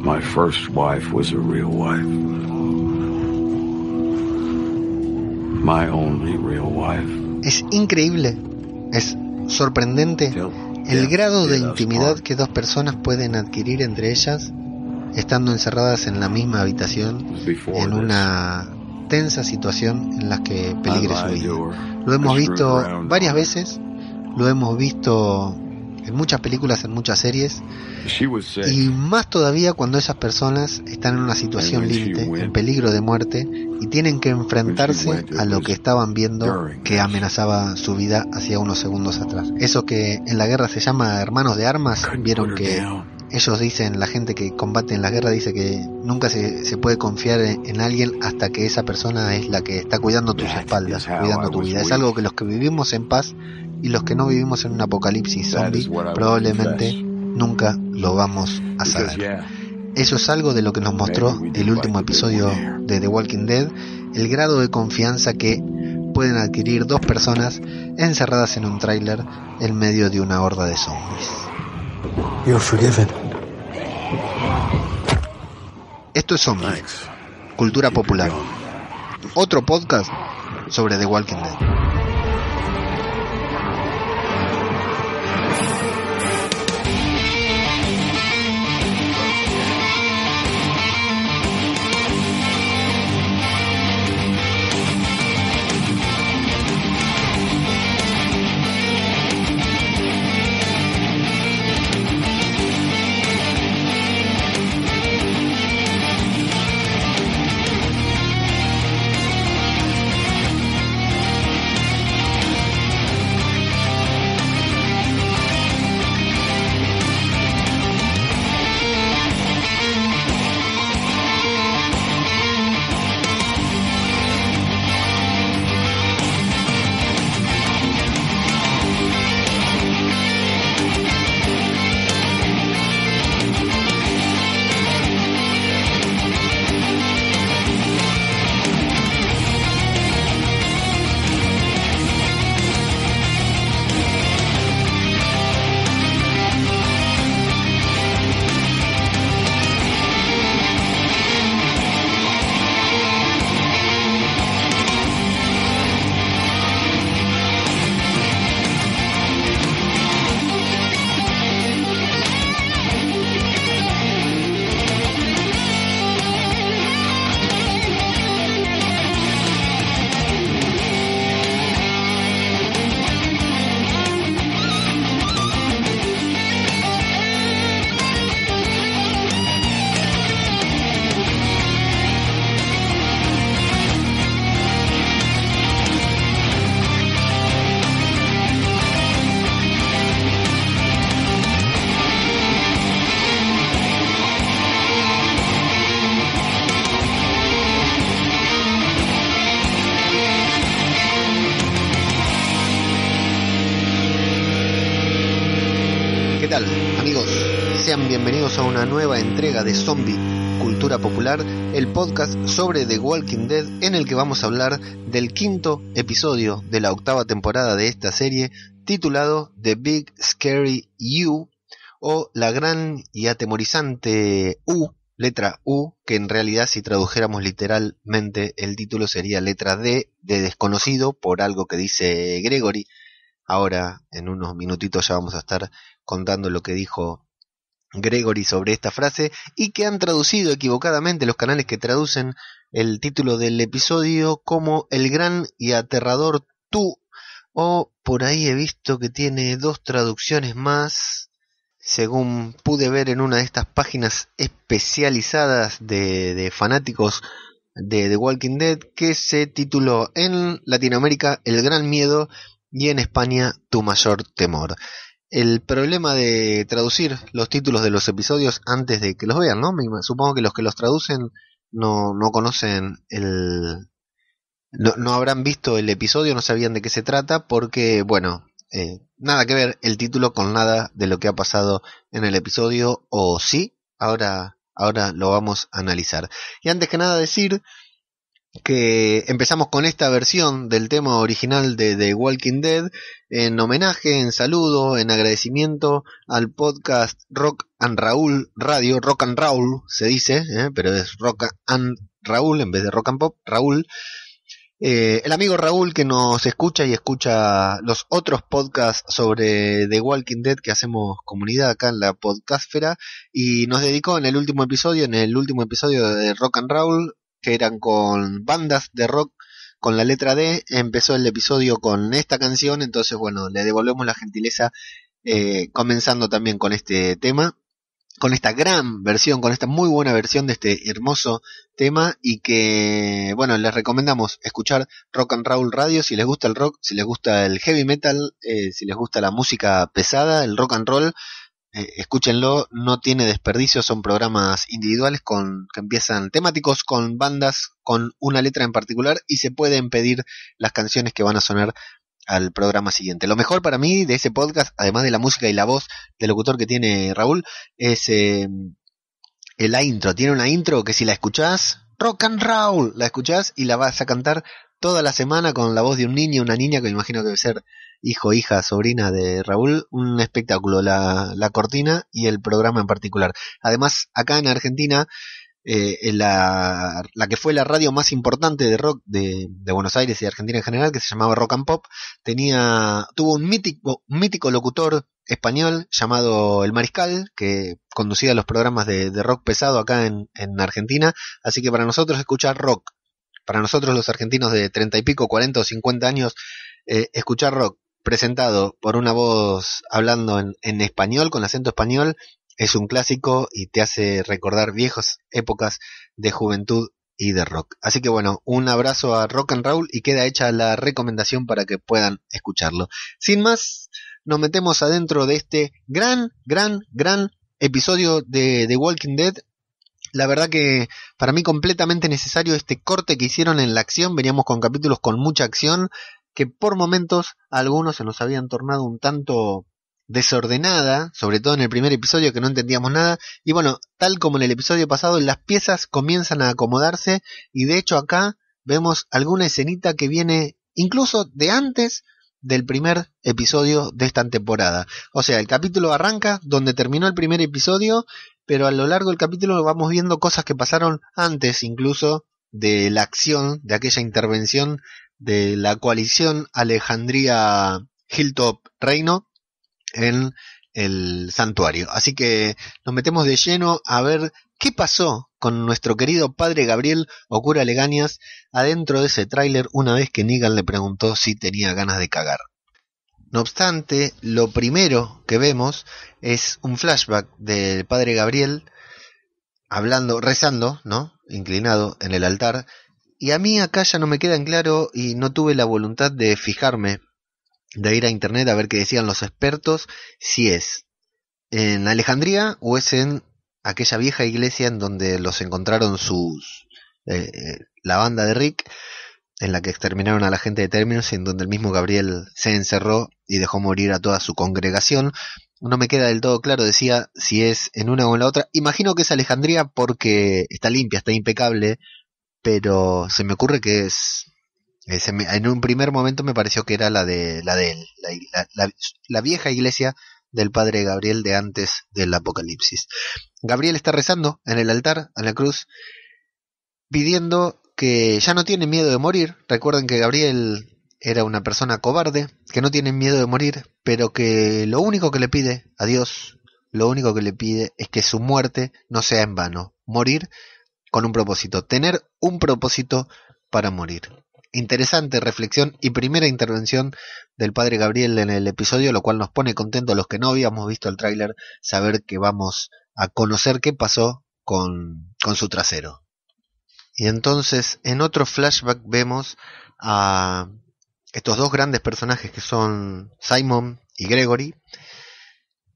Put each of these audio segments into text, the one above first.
My first wife was a real wife. real Es increíble, es sorprendente el grado de intimidad que dos personas pueden adquirir entre ellas estando encerradas en la misma habitación en una tensa situación en la que peligre su vida. Lo hemos visto varias veces, lo hemos visto en muchas películas, en muchas series, y más todavía cuando esas personas están en una situación límite, en peligro de muerte, y tienen que enfrentarse a lo que estaban viendo que amenazaba su vida hacía unos segundos atrás. Eso que en la guerra se llama hermanos de armas, vieron que ellos dicen, la gente que combate en la guerra dice que nunca se, se puede confiar en, en, alguien hasta que esa persona es la que está cuidando tus espaldas, cuidando tu vida. Es algo que los que vivimos en paz y los que no vivimos en un apocalipsis zombie probablemente nunca lo vamos a saber. Eso es algo de lo que nos mostró el último episodio de The Walking Dead, el grado de confianza que pueden adquirir dos personas encerradas en un tráiler en medio de una horda de zombies. Esto es Zombie, cultura popular. Otro podcast sobre The Walking Dead. zombie, cultura popular, el podcast sobre The Walking Dead en el que vamos a hablar del quinto episodio de la octava temporada de esta serie titulado The Big Scary U o La Gran y Atemorizante U, letra U, que en realidad si tradujéramos literalmente el título sería letra D de desconocido por algo que dice Gregory. Ahora, en unos minutitos ya vamos a estar contando lo que dijo Gregory sobre esta frase y que han traducido equivocadamente los canales que traducen el título del episodio como El gran y aterrador tú o por ahí he visto que tiene dos traducciones más según pude ver en una de estas páginas especializadas de, fanáticos de The Walking Dead que se tituló en Latinoamérica El Gran Miedo y en España Tu Mayor Temor el problema de traducir los títulos de los episodios antes de que los vean, ¿no? Supongo que los que los traducen no, no conocen el... No, habrán visto el episodio, no sabían de qué se trata, porque, bueno, eh, nada que ver el título con nada de lo que ha pasado en el episodio, o sí, ahora, ahora lo vamos a analizar. Y antes que nada decir que empezamos con esta versión del tema original de The Walking Dead en homenaje, en saludo, en agradecimiento al podcast Rock and Raúl Radio, Rock and Raúl se dice, ¿eh? pero es Rock and Raúl en vez de Rock and Pop, Raúl. Eh, el amigo Raúl que nos escucha y escucha los otros podcasts sobre The Walking Dead que hacemos comunidad acá en la podcastfera y nos dedicó en el último episodio, en el último episodio de Rock and Raúl, que eran con bandas de rock con la letra D. Empezó el episodio con esta canción, entonces bueno, le devolvemos la gentileza eh, comenzando también con este tema, con esta gran versión, con esta muy buena versión de este hermoso tema y que bueno, les recomendamos escuchar Rock and Roll Radio si les gusta el rock, si les gusta el heavy metal, eh, si les gusta la música pesada, el rock and roll. Eh, escúchenlo, no tiene desperdicio, son programas individuales con, que empiezan temáticos con bandas con una letra en particular y se pueden pedir las canciones que van a sonar al programa siguiente. Lo mejor para mí de ese podcast, además de la música y la voz del locutor que tiene Raúl, es eh, la intro. Tiene una intro que si la escuchás, rock and roll, la escuchás y la vas a cantar toda la semana con la voz de un niño, una niña que me imagino que debe ser hijo, hija, sobrina de Raúl, un espectáculo la, la cortina y el programa en particular. Además, acá en Argentina, eh, la, que fue la radio más importante de rock de, Buenos Aires y de Argentina en general, que se llamaba Rock and Pop, tenía, tuvo un mítico, mítico locutor español llamado El Mariscal, que conducía los programas de, rock pesado acá en, Argentina. Así que para nosotros escuchar rock para nosotros los argentinos de treinta y pico, 40 o 50 años, eh, escuchar rock presentado por una voz hablando en, español, con acento español, es un clásico y te hace recordar viejas épocas de juventud y de rock. Así que bueno, un abrazo a Rock and Roll y queda hecha la recomendación para que puedan escucharlo. Sin más, nos metemos adentro de este gran, gran, gran episodio de The Walking Dead. La verdad que para mí completamente necesario este corte que hicieron en la acción. Veníamos con capítulos con mucha acción que por momentos algunos se nos habían tornado un tanto desordenada, sobre todo en el primer episodio que no entendíamos nada, y bueno, tal como en el episodio pasado, las piezas comienzan a acomodarse y de hecho acá vemos alguna escenita que viene incluso de antes del primer episodio de esta temporada. O sea, el capítulo arranca donde terminó el primer episodio, pero a lo largo del capítulo vamos viendo cosas que pasaron antes incluso de la acción, de aquella intervención de la coalición Alejandría Hilltop Reino en el santuario. Así que nos metemos de lleno a ver qué pasó con nuestro querido padre Gabriel Ocura Legañas adentro de ese tráiler una vez que Negan le preguntó si tenía ganas de cagar. No obstante, lo primero que vemos es un flashback del padre Gabriel hablando, rezando, ¿no? Inclinado en el altar y a mí acá ya no me queda en claro y no tuve la voluntad de fijarme, de ir a internet a ver qué decían los expertos, si es en Alejandría o es en aquella vieja iglesia en donde los encontraron sus eh, eh, la banda de Rick en la que exterminaron a la gente de términos y en donde el mismo Gabriel se encerró y dejó morir a toda su congregación. No me queda del todo claro, decía, si es en una o en la otra. Imagino que es Alejandría porque está limpia, está impecable, pero se me ocurre que es eh, en un primer momento me pareció que era la de la de él, la, la, vieja iglesia del padre Gabriel de antes del Apocalipsis. Gabriel está rezando en el altar, en la cruz, pidiendo que ya no tiene miedo de morir. Recuerden que Gabriel era una persona cobarde, que no tiene miedo de morir, pero que lo único que le pide a Dios, lo único que le pide es que su muerte no sea en vano. Morir con un propósito, tener un propósito para morir. Interesante reflexión y primera intervención del padre Gabriel en el episodio, lo cual nos pone contentos los que no habíamos visto el tráiler, saber que vamos a conocer qué pasó con, su trasero. Y entonces en otro flashback vemos a estos dos grandes personajes que son Simon y Gregory.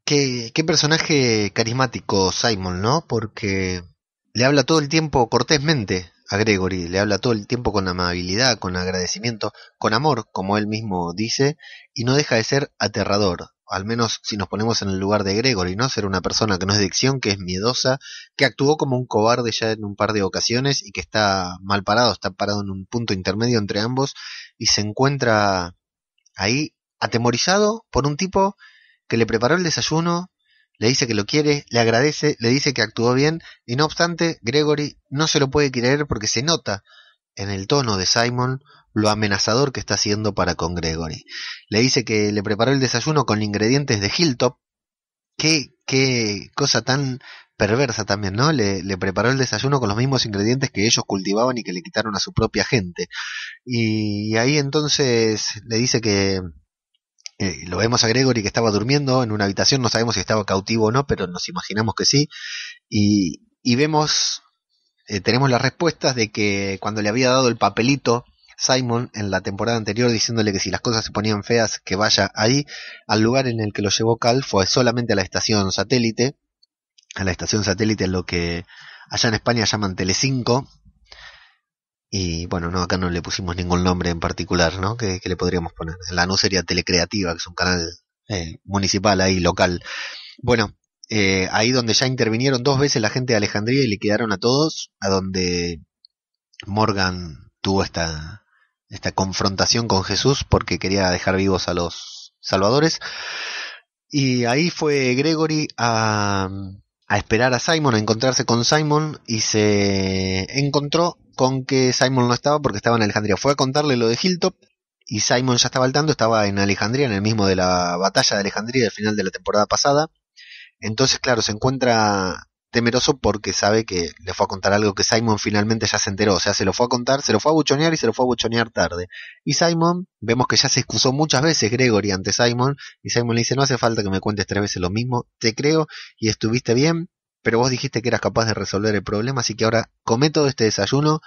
Qué, qué personaje carismático Simon, ¿no? Porque le habla todo el tiempo cortésmente a Gregory, le habla todo el tiempo con amabilidad, con agradecimiento, con amor, como él mismo dice, y no deja de ser aterrador, al menos si nos ponemos en el lugar de Gregory, ¿no? Ser una persona que no es de que es miedosa, que actuó como un cobarde ya en un par de ocasiones y que está mal parado, está parado en un punto intermedio entre ambos y se encuentra ahí atemorizado por un tipo que le preparó el desayuno, le dice que lo quiere, le agradece, le dice que actuó bien y no obstante Gregory no se lo puede creer porque se nota en el tono de Simon lo amenazador que está haciendo para con Gregory. Le dice que le preparó el desayuno con ingredientes de Hilltop. Qué, qué cosa tan perversa también, ¿no? Le, preparó el desayuno con los mismos ingredientes que ellos cultivaban y que le quitaron a su propia gente. y ahí entonces le dice que, eh, lo vemos a Gregory que estaba durmiendo en una habitación, no sabemos si estaba cautivo o no, pero nos imaginamos que sí. Y, y vemos, eh, tenemos las respuestas de que cuando le había dado el papelito Simon en la temporada anterior diciéndole que si las cosas se ponían feas, que vaya ahí, al lugar en el que lo llevó Cal fue solamente a la estación satélite, a la estación satélite, en lo que allá en España llaman Telecinco, y bueno, no, acá no le pusimos ningún nombre en particular, ¿no? Que, le podríamos poner. La no sería Telecreativa, que es un canal eh, municipal ahí, local. Bueno, eh, ahí donde ya intervinieron dos veces la gente de Alejandría y le quedaron a todos, a donde Morgan tuvo esta, esta confrontación con Jesús porque quería dejar vivos a los salvadores. Y ahí fue Gregory a, a esperar a Simon, a encontrarse con Simon y se encontró con que Simon no estaba porque estaba en Alejandría. Fue a contarle lo de Hilltop y Simon ya estaba al tanto, estaba en Alejandría, en el mismo de la batalla de Alejandría del final de la temporada pasada. Entonces, claro, se encuentra temeroso porque sabe que le fue a contar algo que Simon finalmente ya se enteró. O sea, se lo fue a contar, se lo fue a buchonear y se lo fue a buchonear tarde. Y Simon, vemos que ya se excusó muchas veces Gregory ante Simon. Y Simon le dice, no hace falta que me cuentes tres veces lo mismo, te creo y estuviste bien pero vos dijiste que eras capaz de resolver el problema, así que ahora todo este desayuno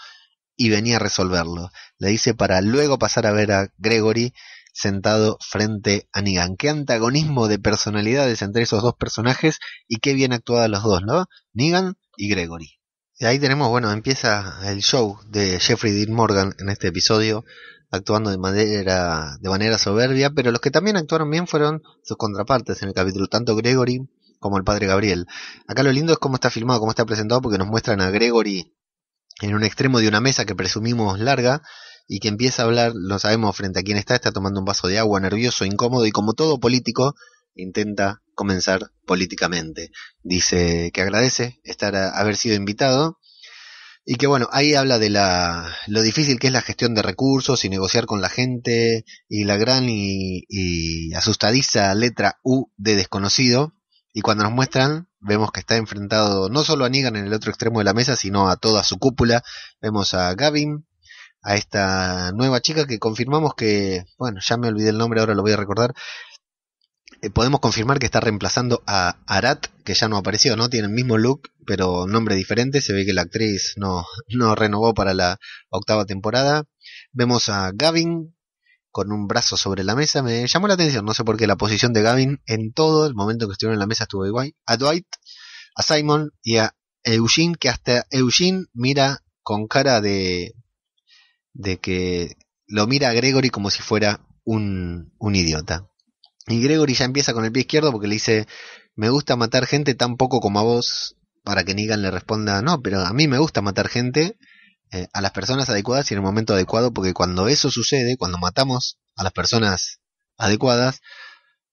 y venía a resolverlo. Le dice para luego pasar a ver a Gregory sentado frente a Negan. Qué antagonismo de personalidades entre esos dos personajes y qué bien actuados los dos, ¿no? Negan y Gregory. Y ahí tenemos, bueno, empieza el show de Jeffrey Dean Morgan en este episodio, actuando de manera, de manera soberbia, pero los que también actuaron bien fueron sus contrapartes en el capítulo, tanto Gregory como el padre Gabriel. Acá lo lindo es cómo está filmado, cómo está presentado, porque nos muestran a Gregory en un extremo de una mesa que presumimos larga y que empieza a hablar, lo sabemos frente a quién está, está tomando un vaso de agua, nervioso, incómodo y como todo político, intenta comenzar políticamente. Dice que agradece estar haber sido invitado y que bueno, ahí habla de la, lo difícil que es la gestión de recursos y negociar con la gente y la gran y, y asustadiza letra U de desconocido y cuando nos muestran vemos que está enfrentado no solo a Negan en el otro extremo de la mesa, sino a toda su cúpula. Vemos a Gavin, a esta nueva chica que confirmamos que, bueno, ya me olvidé el nombre, ahora lo voy a recordar. Eh, podemos confirmar que está reemplazando a Arat, que ya no apareció, ¿no? Tiene el mismo look, pero nombre diferente. Se ve que la actriz no, no renovó para la octava temporada. Vemos a Gavin, con un brazo sobre la mesa. Me llamó la atención, no sé por qué, la posición de Gavin en todo el momento que estuvieron en la mesa estuvo igual. A Dwight, a Simon y a Eugene, que hasta Eugene mira con cara de, de que lo mira a Gregory como si fuera un, un idiota. Y Gregory ya empieza con el pie izquierdo porque le dice, me gusta matar gente tan poco como a vos, para que Negan le responda, no, pero a mí me gusta matar gente eh, a las personas adecuadas y en el momento adecuado, porque cuando eso sucede, cuando matamos a las personas adecuadas,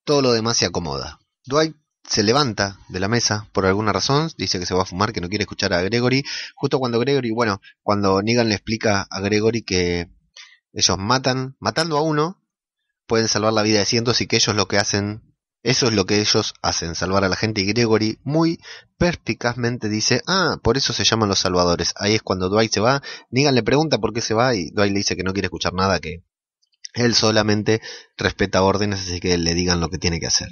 todo lo demás se acomoda. Dwight se levanta de la mesa por alguna razón, dice que se va a fumar, que no quiere escuchar a Gregory, justo cuando Gregory, bueno, cuando Negan le explica a Gregory que ellos matan, matando a uno, pueden salvar la vida de cientos y que ellos lo que hacen eso es lo que ellos hacen, salvar a la gente. Y Gregory muy perspicazmente dice, ah, por eso se llaman los salvadores. Ahí es cuando Dwight se va. Negan le pregunta por qué se va y Dwight le dice que no quiere escuchar nada, que él solamente respeta órdenes, así que le digan lo que tiene que hacer.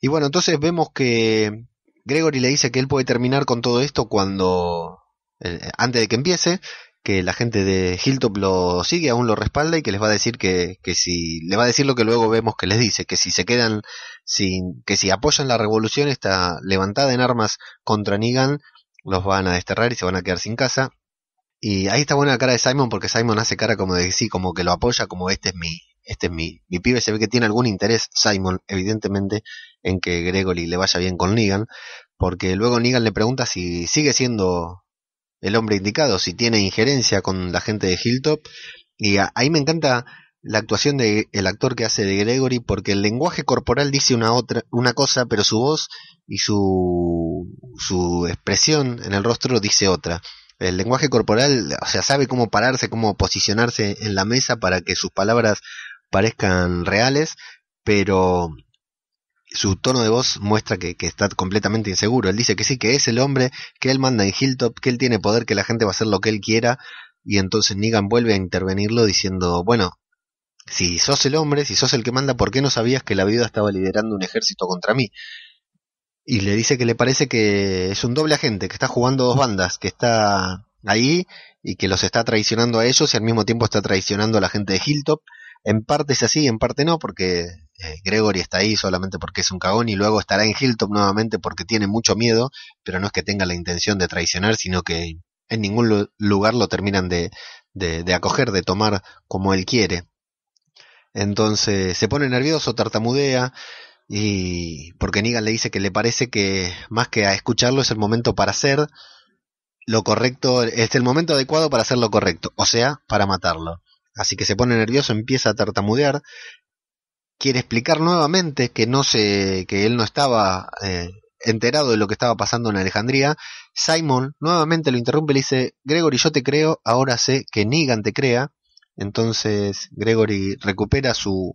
Y bueno, entonces vemos que Gregory le dice que él puede terminar con todo esto cuando... Eh, antes de que empiece, que la gente de Hilltop lo sigue, aún lo respalda y que les va a decir que, que si le va a decir lo que luego vemos que les dice, que si se quedan sin que si apoyan la revolución esta levantada en armas contra Negan, los van a desterrar y se van a quedar sin casa. Y ahí está buena la cara de Simon porque Simon hace cara como de sí, como que lo apoya, como este es mi este es mi mi pibe se ve que tiene algún interés Simon evidentemente en que Gregory le vaya bien con Negan, porque luego Negan le pregunta si sigue siendo el hombre indicado, si tiene injerencia con la gente de Hilltop. Y ahí me encanta la actuación del el actor que hace de Gregory, porque el lenguaje corporal dice una, otra, una cosa, pero su voz y su, su expresión en el rostro dice otra. El lenguaje corporal, o sea, sabe cómo pararse, cómo posicionarse en la mesa para que sus palabras parezcan reales, pero su tono de voz muestra que, está completamente inseguro. Él dice que sí, que es el hombre, que él manda en Hilltop, que él tiene poder, que la gente va a hacer lo que él quiera. Y entonces Negan vuelve a intervenirlo diciendo, bueno, si sos el hombre, si sos el que manda, ¿por qué no sabías que la viuda estaba liderando un ejército contra mí? Y le dice que le parece que es un doble agente, que está jugando dos bandas, que está ahí y que los está traicionando a ellos y al mismo tiempo está traicionando a la gente de Hilltop. En parte es así, en parte no, porque eh, Gregory está ahí solamente porque es un cagón y luego estará en Hilltop nuevamente porque tiene mucho miedo, pero no es que tenga la intención de traicionar, sino que en ningún lugar lo terminan de, de acoger, de tomar como él quiere. Entonces se pone nervioso, tartamudea, y porque Negan le dice que le parece que más que a escucharlo es el momento para hacer lo correcto, es el momento adecuado para hacer lo correcto, o sea, para matarlo. Así que se pone nervioso, empieza a tartamudear, quiere explicar nuevamente que no se que él no estaba eh, enterado de lo que estaba pasando en Alejandría, Simon nuevamente lo interrumpe y le dice, Gregory, yo te creo, ahora sé que Negan te crea. Entonces Gregory recupera su,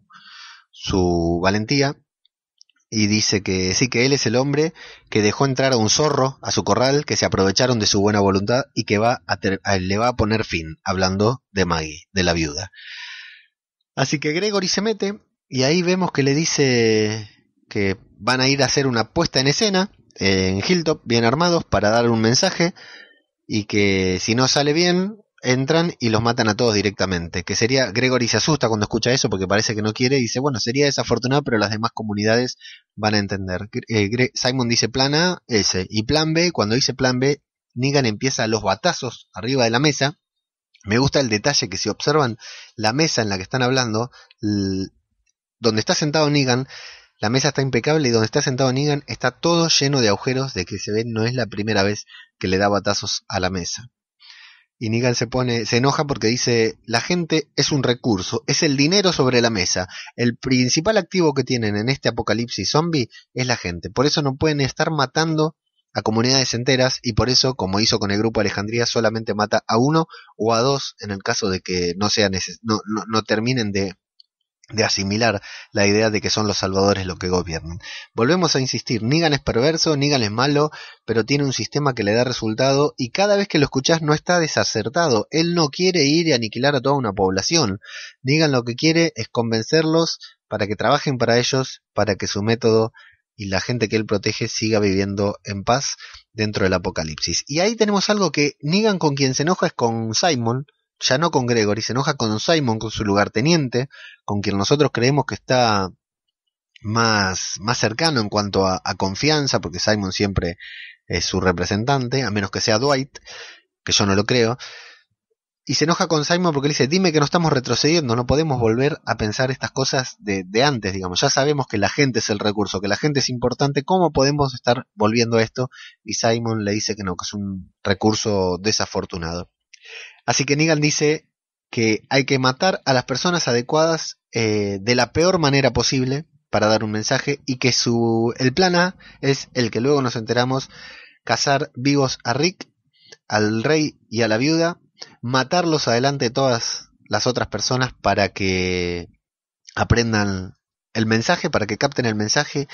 su valentía y dice que sí, que él es el hombre que dejó entrar a un zorro a su corral, que se aprovecharon de su buena voluntad y que va a le va a poner fin, hablando de Maggie, de la viuda. Así que Gregory se mete y ahí vemos que le dice que van a ir a hacer una puesta en escena eh, en Hilltop, bien armados, para dar un mensaje y que si no sale bien, entran y los matan a todos directamente. Que sería, Gregory se asusta cuando escucha eso porque parece que no quiere y dice, bueno, sería desafortunado, pero las demás comunidades van a entender. Eh, Simon dice plan A, ese. Y plan B, cuando dice plan B, Negan empieza los batazos arriba de la mesa. Me gusta el detalle que si observan la mesa en la que están hablando, donde está sentado Negan, la mesa está impecable y donde está sentado Negan está todo lleno de agujeros de que se ve no es la primera vez que le da batazos a la mesa. Y Negan se pone, se enoja porque dice, la gente es un recurso, es el dinero sobre la mesa. El principal activo que tienen en este apocalipsis zombie es la gente. Por eso no pueden estar matando a comunidades enteras y por eso, como hizo con el grupo Alejandría, solamente mata a uno o a dos en el caso de que no, sean no, no terminen de de asimilar la idea de que son los salvadores los que gobiernan. Volvemos a insistir, Nigan es perverso, Nigan es malo, pero tiene un sistema que le da resultado y cada vez que lo escuchás no está desacertado. Él no quiere ir y aniquilar a toda una población. Negan lo que quiere es convencerlos para que trabajen para ellos, para que su método y la gente que él protege siga viviendo en paz dentro del apocalipsis. Y ahí tenemos algo que Nigan con quien se enoja es con Simon, ya no con Gregory, se enoja con Simon, con su lugarteniente, con quien nosotros creemos que está más, más cercano en cuanto a, confianza, porque Simon siempre es su representante, a menos que sea Dwight, que yo no lo creo. Y se enoja con Simon porque le dice, dime que no estamos retrocediendo, no podemos volver a pensar estas cosas de, de antes, digamos, ya sabemos que la gente es el recurso, que la gente es importante, ¿cómo podemos estar volviendo a esto? Y Simon le dice que no, que es un recurso desafortunado. Así que Negan dice que hay que matar a las personas adecuadas eh, de la peor manera posible para dar un mensaje y que su el plan A es el que luego nos enteramos cazar vivos a Rick, al rey y a la viuda, matarlos adelante todas las otras personas para que aprendan el mensaje, para que capten el mensaje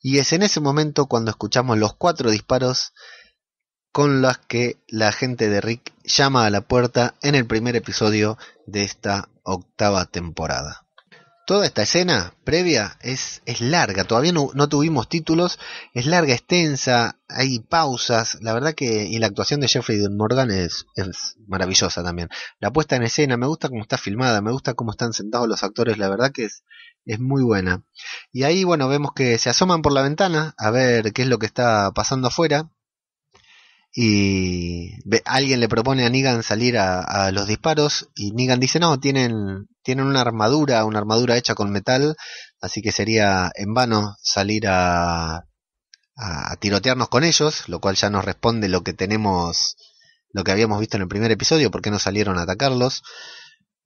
y es en ese momento cuando escuchamos los cuatro disparos con las que la gente de Rick llama a la puerta en el primer episodio de esta octava temporada. Toda esta escena previa es, es larga, todavía no, tuvimos títulos, es larga, extensa, hay pausas, la verdad que y la actuación de Jeffrey Dean Morgan es, es maravillosa también. La puesta en escena, me gusta cómo está filmada, me gusta cómo están sentados los actores, la verdad que es, es muy buena. Y ahí, bueno, vemos que se asoman por la ventana a ver qué es lo que está pasando afuera y alguien le propone a Negan salir a, los disparos y Negan dice no, tienen, tienen una armadura, una armadura hecha con metal, así que sería en vano salir a, a, tirotearnos con ellos, lo cual ya nos responde lo que tenemos, lo que habíamos visto en el primer episodio, por qué no salieron a atacarlos.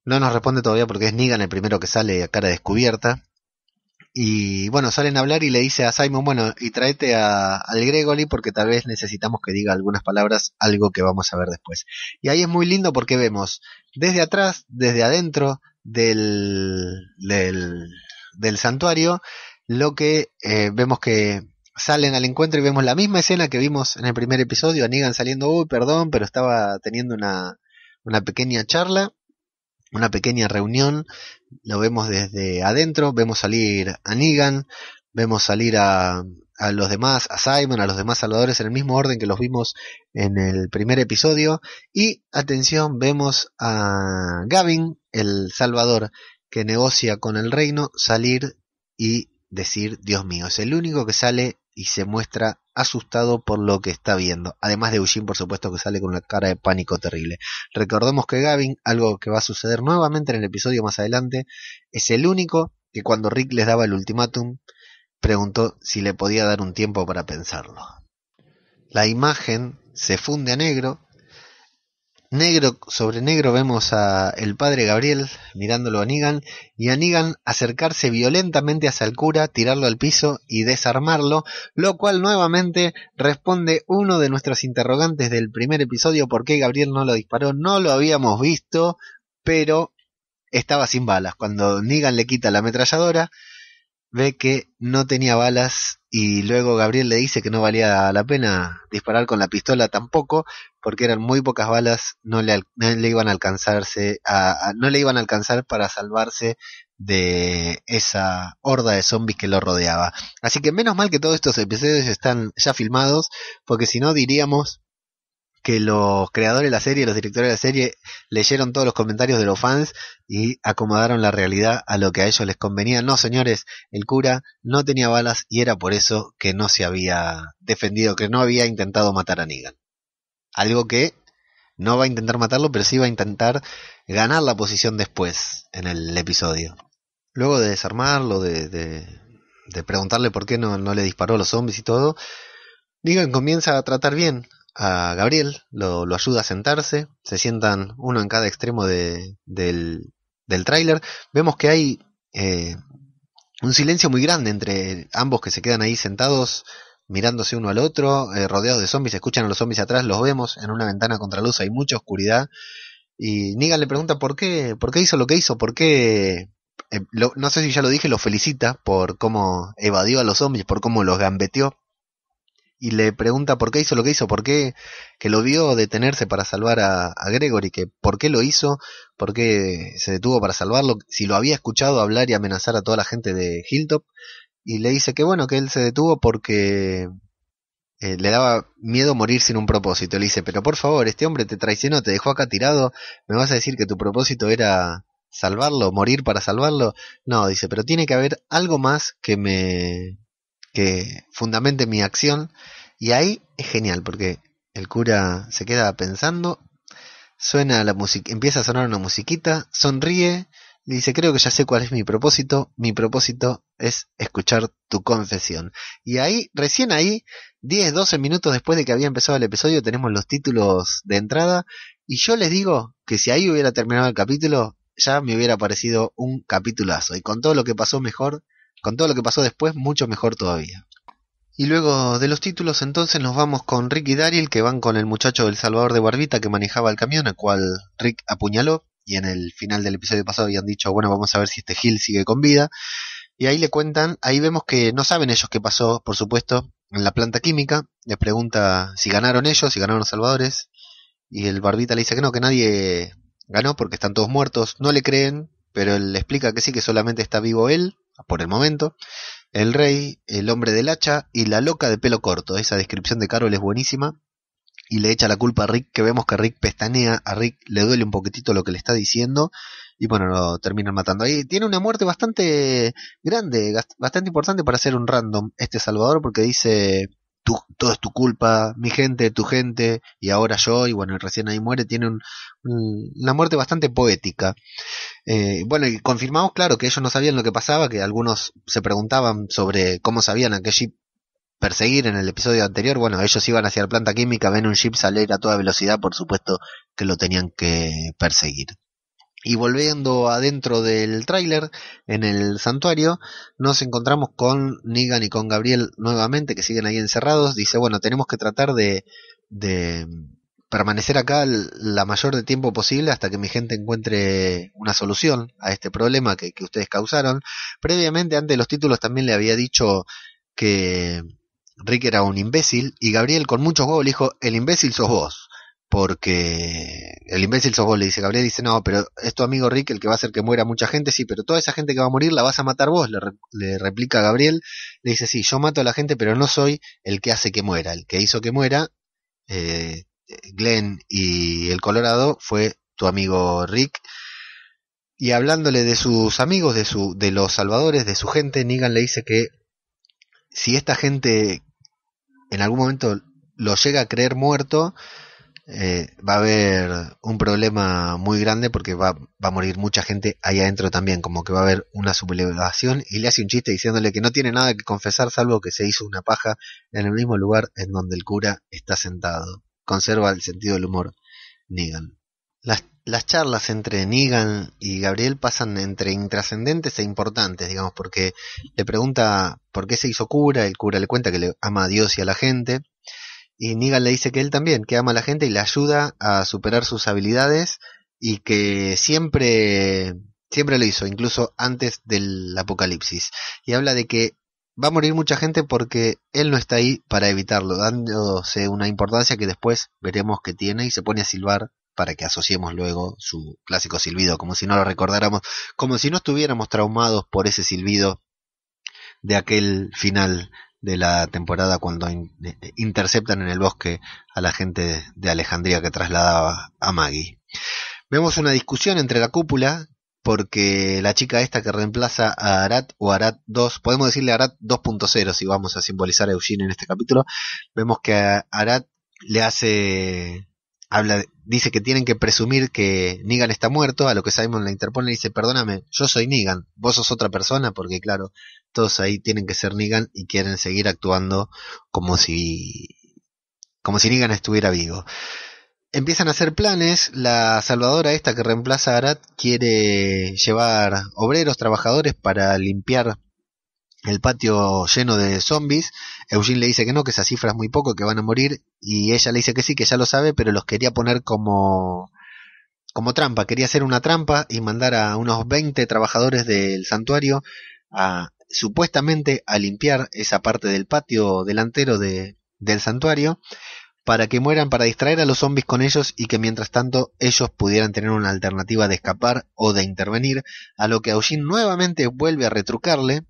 No nos responde todavía porque es Negan el primero que sale a cara descubierta. Y bueno, salen a hablar y le dice a Simon, bueno, y tráete a, al gregoli porque tal vez necesitamos que diga algunas palabras, algo que vamos a ver después. Y ahí es muy lindo porque vemos desde atrás, desde adentro del, del, santuario, lo que eh, vemos que salen al encuentro y vemos la misma escena que vimos en el primer episodio, a saliendo, uy, perdón, pero estaba teniendo una pequeña charla una pequeña reunión, lo vemos desde adentro, vemos salir a Negan, vemos salir a, a los demás, a Simon, a los demás salvadores en el mismo orden que los vimos en el primer episodio. Y atención, vemos a Gavin, el salvador que negocia con el reino, salir y decir, Dios mío, es el único que sale y se muestra asustado por lo que está viendo. Además de Eugene, por supuesto, que sale con una cara de pánico terrible. Recordemos que Gavin, algo que va a suceder nuevamente en el episodio más adelante, es el único que cuando Rick les daba el ultimátum, preguntó si le podía dar un tiempo para pensarlo. La imagen se funde a negro negro sobre negro vemos a el padre Gabriel mirándolo a Negan y a Negan acercarse violentamente hacia el cura, tirarlo al piso y desarmarlo, lo cual nuevamente responde uno de nuestros interrogantes del primer episodio, por qué Gabriel no lo disparó, no lo habíamos visto, pero estaba sin balas. Cuando Negan le quita la ametralladora, ve que no tenía balas y luego Gabriel le dice que no valía la pena disparar con la pistola tampoco, porque eran muy pocas balas, no le, iban a alcanzarse, no le iban a alcanzar para salvarse de esa horda de zombies que lo rodeaba. Así que menos mal que todos estos episodios están ya filmados, porque si no diríamos que los creadores de la serie, los directores de la serie, leyeron todos los comentarios de los fans y acomodaron la realidad a lo que a ellos les convenía. No, señores, el cura no tenía balas y era por eso que no se había defendido, que no había intentado matar a Negan. Algo que no va a intentar matarlo, pero sí va a intentar ganar la posición después en el episodio. Luego de desarmarlo, de, de, preguntarle por qué no, le disparó los zombies y todo, Negan comienza a tratar bien a Gabriel, lo, ayuda a sentarse, se sientan uno en cada extremo del, del tráiler. Vemos que hay eh, un silencio muy grande entre ambos que se quedan ahí sentados mirándose uno al otro, eh, rodeados de zombies, escuchan a los zombies atrás, los vemos en una ventana contra luz, hay mucha oscuridad. Y Negan le pregunta por qué, por qué hizo lo que hizo, por qué... Eh, no sé si ya lo dije, lo felicita por cómo evadió a los zombies, por cómo los gambeteó. Y le pregunta por qué hizo lo que hizo, por qué que lo vio detenerse para salvar a, Gregory, que por qué lo hizo, por qué se detuvo para salvarlo, si lo había escuchado hablar y amenazar a toda la gente de Hilltop y le dice que bueno, que él se detuvo porque eh, le daba miedo morir sin un propósito. Le dice, pero por favor, este hombre te traicionó, te dejó acá tirado, ¿me vas a decir que tu propósito era salvarlo, morir para salvarlo? No, dice, pero tiene que haber algo más que me... que fundamente mi acción. Y ahí es genial, porque el cura se queda pensando, suena la música, empieza a sonar una musiquita, sonríe Dice, creo que ya sé cuál es mi propósito. Mi propósito es escuchar tu confesión. Y ahí, recién ahí, 10, 12 minutos después de que había empezado el episodio, tenemos los títulos de entrada. Y yo les digo que si ahí hubiera terminado el capítulo, ya me hubiera parecido un capitulazo. Y con todo lo que pasó mejor, con todo lo que pasó después, mucho mejor todavía. Y luego de los títulos entonces nos vamos con Rick y Daryl que van con el muchacho del Salvador de Barbita que manejaba el camión al cual Rick apuñaló y en el final del episodio pasado habían dicho, bueno, vamos a ver si este Gil sigue con vida. Y ahí le cuentan, ahí vemos que no saben ellos qué pasó, por supuesto, en la planta química. Les pregunta si ganaron ellos, si ganaron los salvadores. Y el barbita le dice que no, que nadie ganó porque están todos muertos. No le creen, pero él le explica que sí, que solamente está vivo él, por el momento. El rey, el hombre del hacha y la loca de pelo corto. Esa descripción de Carol es buenísima y le echa la culpa a Rick, que vemos que Rick pestanea, a Rick le duele un poquitito lo que le está diciendo, y bueno, lo terminan matando. Ahí tiene una muerte bastante grande, bastante importante para hacer un random, este Salvador, porque dice, tú, todo es tu culpa, mi gente, tu gente, y ahora yo, y bueno, recién ahí muere, tiene una muerte bastante poética. Eh, bueno, y confirmamos, claro, que ellos no sabían lo que pasaba, que algunos se preguntaban sobre cómo sabían a perseguir en el episodio anterior. Bueno, ellos iban hacia la planta química, ven un chip salir a toda velocidad, por supuesto que lo tenían que perseguir. Y volviendo adentro del tráiler, en el santuario, nos encontramos con Negan y con Gabriel nuevamente, que siguen ahí encerrados. Dice, bueno, tenemos que tratar de, permanecer acá la mayor de tiempo posible hasta que mi gente encuentre una solución a este problema que, que ustedes causaron. Previamente, antes de los títulos, también le había dicho que Rick era un imbécil y Gabriel con muchos juegos le dijo, el imbécil sos vos. Porque el imbécil sos vos, le dice Gabriel, dice, no, pero es tu amigo Rick el que va a hacer que muera mucha gente, sí, pero toda esa gente que va a morir la vas a matar vos, le, replica Gabriel, le dice, sí, yo mato a la gente, pero no soy el que hace que muera, el que hizo que muera, eh, Glenn y el Colorado fue tu amigo Rick, y hablándole de sus amigos, de, su, de los salvadores, de su gente, Negan le dice que si esta gente en algún momento lo llega a creer muerto, eh, va a haber un problema muy grande porque va, a morir mucha gente ahí adentro también, como que va a haber una sublevación y le hace un chiste diciéndole que no tiene nada que confesar salvo que se hizo una paja en el mismo lugar en donde el cura está sentado. Conserva el sentido del humor Negan las charlas entre Negan y Gabriel pasan entre intrascendentes e importantes, digamos, porque le pregunta por qué se hizo cura, el cura le cuenta que le ama a Dios y a la gente, y Negan le dice que él también, que ama a la gente y le ayuda a superar sus habilidades y que siempre, siempre lo hizo, incluso antes del apocalipsis. Y habla de que va a morir mucha gente porque él no está ahí para evitarlo, dándose una importancia que después veremos que tiene y se pone a silbar para que asociemos luego su clásico silbido, como si no lo recordáramos, como si no estuviéramos traumados por ese silbido de aquel final de la temporada cuando eh, eh, interceptan en el bosque a la gente de Alejandría que trasladaba a Maggie. Vemos una discusión entre la cúpula porque la chica esta que reemplaza a Arat o Arat 2, podemos decirle Arat 2.0 si vamos a simbolizar a Eugene en este capítulo, vemos que a Arat le hace dice que tienen que presumir que Negan está muerto, a lo que Simon le interpone y dice, perdóname, yo soy Negan, vos sos otra persona, porque claro, todos ahí tienen que ser Negan y quieren seguir actuando como si, como si Negan estuviera vivo. Empiezan a hacer planes, la salvadora esta que reemplaza a Arad quiere llevar obreros, trabajadores para limpiar el patio lleno de zombies. Eugene le dice que no, que esa cifra es muy poco, que van a morir. Y ella le dice que sí, que ya lo sabe, pero los quería poner como, como trampa. Quería hacer una trampa y mandar a unos 20 trabajadores del santuario a supuestamente a limpiar esa parte del patio delantero de, del santuario para que mueran, para distraer a los zombies con ellos y que mientras tanto ellos pudieran tener una alternativa de escapar o de intervenir, a lo que Eugene nuevamente vuelve a retrucarle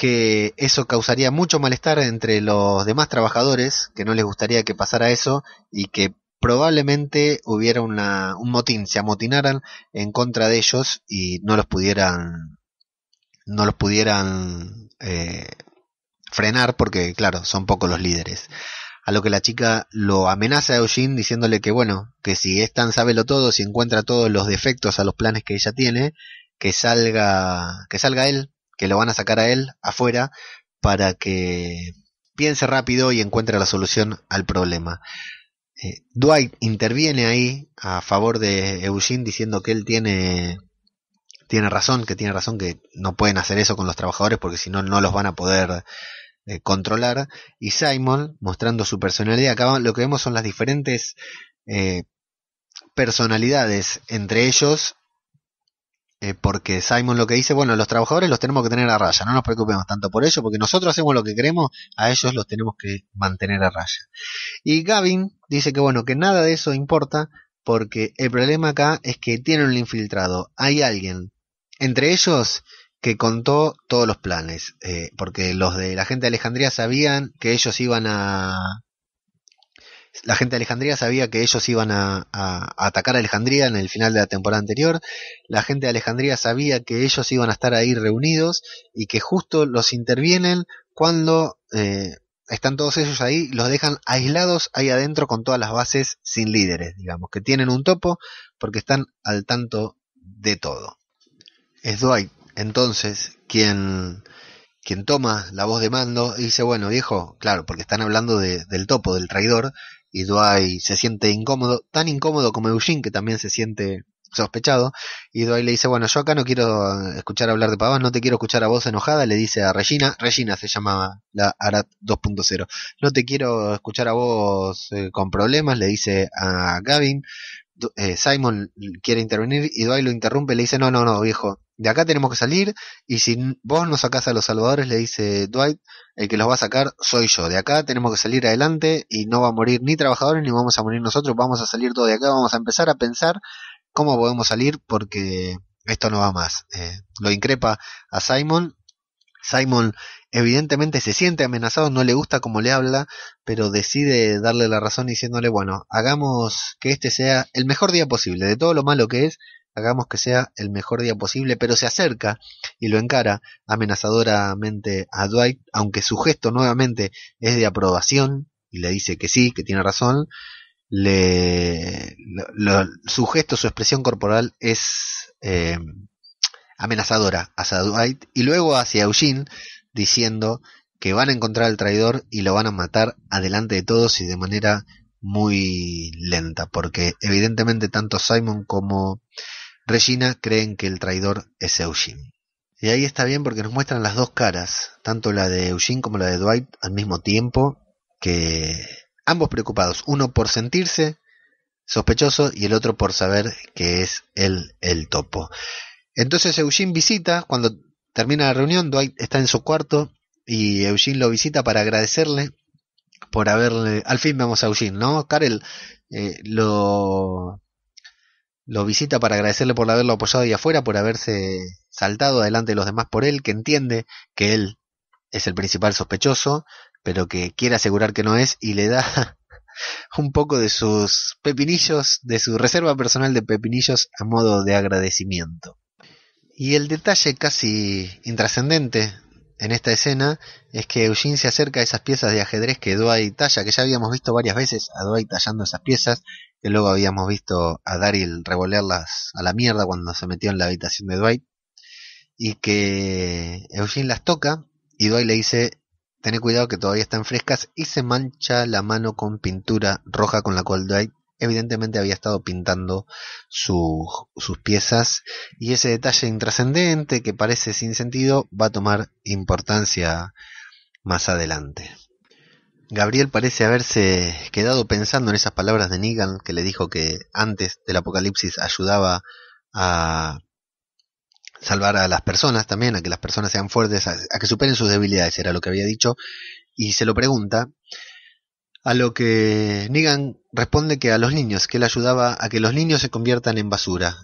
que eso causaría mucho malestar entre los demás trabajadores, que no les gustaría que pasara eso y que probablemente hubiera un motín, se amotinaran en contra de ellos y no los pudieran, no los pudieran eh, frenar porque, claro, son pocos los líderes. A lo que la chica lo amenaza a Eugene diciéndole que, bueno, que si es tan sábelo todo, si encuentra todos los defectos a los planes que ella tiene, que salga, que salga él que lo van a sacar a él afuera para que piense rápido y encuentre la solución al problema. Eh, Dwight interviene ahí a favor de Eugene diciendo que él tiene tiene razón, que tiene razón que no pueden hacer eso con los trabajadores porque si no, no los van a poder eh, controlar. Y Simon, mostrando su personalidad, acá lo que vemos son las diferentes eh, personalidades entre ellos eh, porque Simon lo que dice, bueno, los trabajadores los tenemos que tener a raya, no nos preocupemos tanto por ellos, porque nosotros hacemos lo que queremos, a ellos los tenemos que mantener a raya. Y Gavin dice que bueno, que nada de eso importa, porque el problema acá es que tienen un infiltrado, hay alguien, entre ellos que contó todos los planes, eh, porque los de la gente de Alejandría sabían que ellos iban a, la gente de Alejandría sabía que ellos iban a, atacar a Alejandría en el final de la temporada anterior, la gente de Alejandría sabía que ellos iban a estar ahí reunidos y que justo los intervienen cuando eh, están todos ellos ahí, los dejan aislados ahí adentro con todas las bases sin líderes, digamos, que tienen un topo porque están al tanto de todo. Es Dwight, entonces, quien quien toma la voz de mando y dice, bueno, viejo, claro, porque están hablando del topo, del traidor, y Dwight se siente incómodo, tan incómodo como Eugene, que también se siente sospechado, y Dwight le dice, bueno, yo acá no quiero escuchar hablar de pavas, no te quiero escuchar a vos enojada, le dice a Regina, Regina se llamaba la Arat 2.0, no te quiero escuchar a vos eh, con problemas, le dice a Gavin, eh, Simon quiere intervenir y Dwight lo interrumpe y le dice, no, no, no, viejo, de acá tenemos que salir y si vos no sacás a los salvadores, le dice Dwight, el que los va a sacar soy yo, de acá tenemos que salir adelante y no va a morir ni trabajadores ni vamos a morir nosotros, vamos a salir todos de acá, vamos a empezar a pensar cómo podemos salir porque esto no va más. Eh, lo increpa a Simon. Simon evidentemente se siente amenazado, no le gusta cómo le habla, pero decide darle la razón diciéndole, bueno, hagamos que este sea el mejor día posible, de todo lo malo que es, hagamos que sea el mejor día posible, pero se acerca y lo encara amenazadoramente a Dwight, aunque su gesto nuevamente es de aprobación y le dice que sí, que tiene razón. Le, su gesto, su expresión corporal es eh, amenazadora hacia Dwight y luego hacia Eugene, diciendo que van a encontrar al traidor y lo van a matar adelante de todos y de manera muy lenta, porque evidentemente tanto Simon como Regina creen que el traidor es Eugene. Y ahí está bien porque nos muestran las dos caras, tanto la de Eugene como la de Dwight al mismo tiempo, que ambos preocupados, uno por sentirse sospechoso y el otro por saber que es él el topo. Entonces Eugene visita, cuando Termina la reunión, Dwight está en su cuarto y Eugene lo visita para agradecerle por haberle... Al fin vemos a Eugene, ¿no? Karel eh, lo, lo visita para agradecerle por haberlo apoyado ahí afuera, por haberse saltado adelante de los demás por él, que entiende que él es el principal sospechoso, pero que quiere asegurar que no es y le da un poco de sus pepinillos, de su reserva personal de pepinillos a modo de agradecimiento. Y el detalle casi intrascendente en esta escena es que Eugene se acerca a esas piezas de ajedrez que Dwight talla, que ya habíamos visto varias veces a Dwight tallando esas piezas, que luego habíamos visto a Daryl revolearlas a la mierda cuando se metió en la habitación de Dwight, y que Eugene las toca y Dwight le dice, ten cuidado que todavía están frescas, y se mancha la mano con pintura roja con la cual Dwight evidentemente había estado pintando sus piezas y ese detalle intrascendente que parece sin sentido va a tomar importancia más adelante. Gabriel parece haberse quedado pensando en esas palabras de Negan que le dijo que antes del apocalipsis ayudaba a salvar a las personas también, a que las personas sean fuertes, a que superen sus debilidades, era lo que había dicho, y se lo pregunta a lo que Negan responde que a los niños, que él ayudaba a que los niños se conviertan en basura,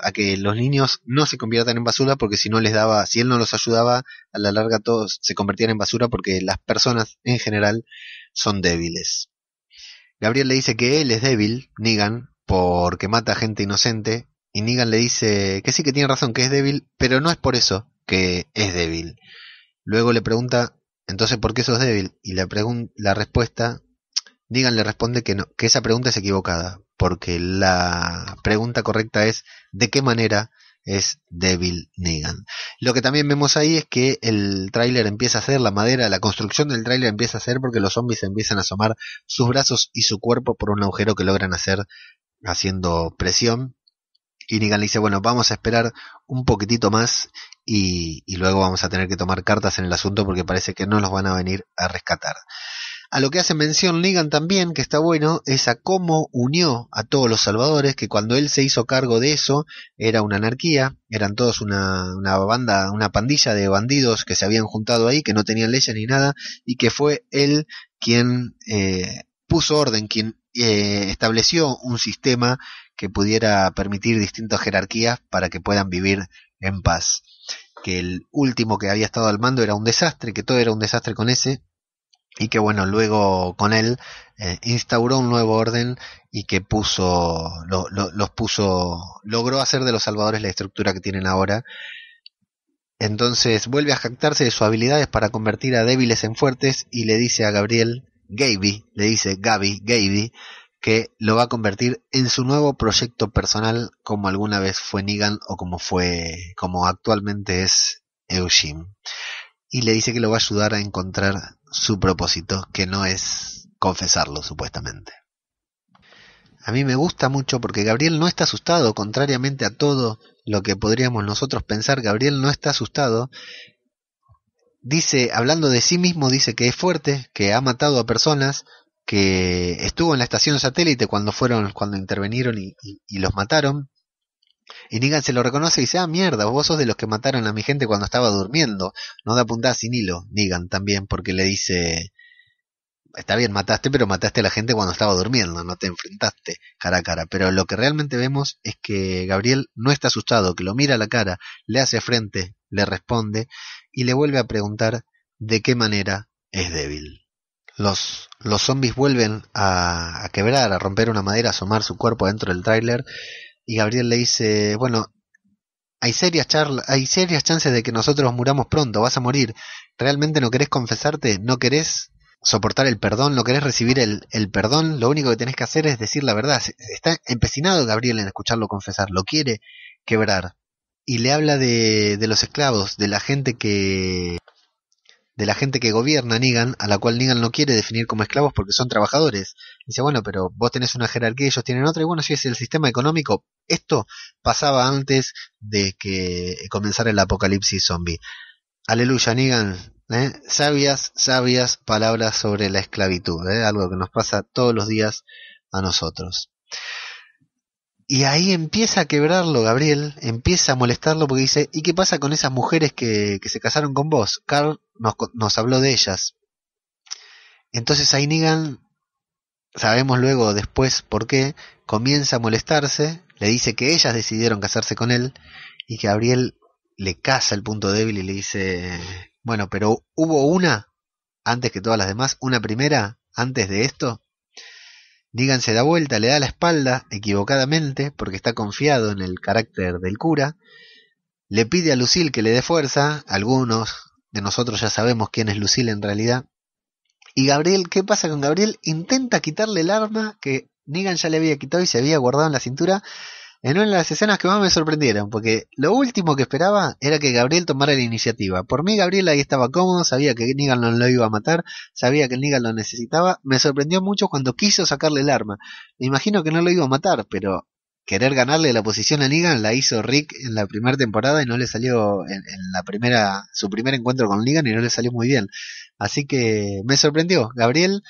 a que los niños no se conviertan en basura porque si no les daba, si él no los ayudaba, a la larga todos se convertían en basura porque las personas en general son débiles. Gabriel le dice que él es débil, Negan, porque mata gente inocente, y Negan le dice que sí que tiene razón, que es débil, pero no es por eso que es débil. Luego le pregunta, entonces, ¿por qué sos débil? Y la, la respuesta Negan le responde que, esa pregunta es equivocada, porque la pregunta correcta es ¿de qué manera es débil Negan. Lo que también vemos ahí es que el tráiler empieza a hacer la madera, la construcción del tráiler empieza a ser porque los zombies empiezan a asomar sus brazos y su cuerpo por un agujero que logran hacer haciendo presión. Y Negan le dice, bueno, vamos a esperar un poquitito más y, y luego vamos a tener que tomar cartas en el asunto porque parece que no los van a venir a rescatar. A lo que hace mención Ligan también, que está bueno, es a cómo unió a todos los salvadores, que cuando él se hizo cargo de eso, era una anarquía, eran todos una, banda, una pandilla de bandidos que se habían juntado ahí, que no tenían leyes ni nada, y que fue él quien eh, puso orden, quien eh, estableció un sistema que pudiera permitir distintas jerarquías para que puedan vivir en paz. Que el último que había estado al mando era un desastre, que todo era un desastre con ese, y que bueno, luego con él eh, instauró un nuevo orden y que puso, los puso, logró hacer de los salvadores la estructura que tienen ahora. Entonces vuelve a jactarse de sus habilidades para convertir a débiles en fuertes y le dice a Gabriel, Gaby, le dice Gaby, Gaby, que lo va a convertir en su nuevo proyecto personal como alguna vez fue Negan o como fue, como actualmente es Eugene. Y le dice que lo va a ayudar a encontrar su propósito, que no es confesarlo supuestamente. A mí me gusta mucho porque Gabriel no está asustado, contrariamente a todo lo que podríamos nosotros pensar, Gabriel no está asustado. Dice, hablando de sí mismo, dice que es fuerte, que ha matado a personas, que estuvo en la estación satélite cuando fueron, cuando intervinieron y, y los mataron, y Negan se lo reconoce y dice, ah, mierda, vos sos de los que mataron a mi gente cuando estaba durmiendo. No da puntada sin hilo, Negan también, porque le dice, está bien, mataste, pero mataste a la gente cuando estaba durmiendo, no te enfrentaste cara a cara. Pero lo que realmente vemos es que Gabriel no está asustado, que lo mira a la cara, le hace frente, le responde y le vuelve a preguntar de qué manera es débil. Los, los zombies vuelven a, a quebrar, a romper una madera, a asomar su cuerpo dentro del tráiler y Gabriel le dice, bueno, hay serias, hay serias chances de que nosotros muramos pronto, vas a morir. ¿Realmente no querés confesarte? ¿No querés soportar el perdón? ¿No querés recibir el, perdón? Lo único que tenés que hacer es decir la verdad. Está empecinado Gabriel en escucharlo confesar, lo quiere quebrar. Y le habla de, de los esclavos, de la gente que, de la gente que gobierna Negan, a la cual Negan no quiere definir como esclavos porque son trabajadores. Dice, bueno, pero vos tenés una jerarquía y ellos tienen otra, y bueno, si es el sistema económico, esto pasaba antes de que comenzara el apocalipsis zombie. Aleluya, Negan, ¿eh? sabias, sabias palabras sobre la esclavitud, ¿eh? algo que nos pasa todos los días a nosotros. Y ahí empieza a quebrarlo Gabriel, empieza a molestarlo porque dice, ¿y qué pasa con esas mujeres que, se casaron con vos? Carl nos, nos habló de ellas. Entonces ahí Negan, sabemos luego después por qué, comienza a molestarse, le dice que ellas decidieron casarse con él y que Gabriel le caza el punto débil y le dice, bueno, pero hubo una antes que todas las demás, una primera antes de esto. Digan se da vuelta, le da la espalda equivocadamente porque está confiado en el carácter del cura. Le pide a Lucille que le dé fuerza. Algunos de nosotros ya sabemos quién es Lucil en realidad. Y Gabriel, ¿qué pasa con Gabriel? Intenta quitarle el arma que Negan ya le había quitado y se había guardado en la cintura en una de las escenas que más me sorprendieron, porque lo último que esperaba era que Gabriel tomara la iniciativa. Por mí Gabriel ahí estaba cómodo, sabía que Negan no lo iba a matar, sabía que Negan lo necesitaba. Me sorprendió mucho cuando quiso sacarle el arma. Me imagino que no lo iba a matar, pero querer ganarle la posición a Negan la hizo Rick en la primera temporada y no le salió en, la primera su primer encuentro con Negan y no le salió muy bien. Así que me sorprendió. Gabriel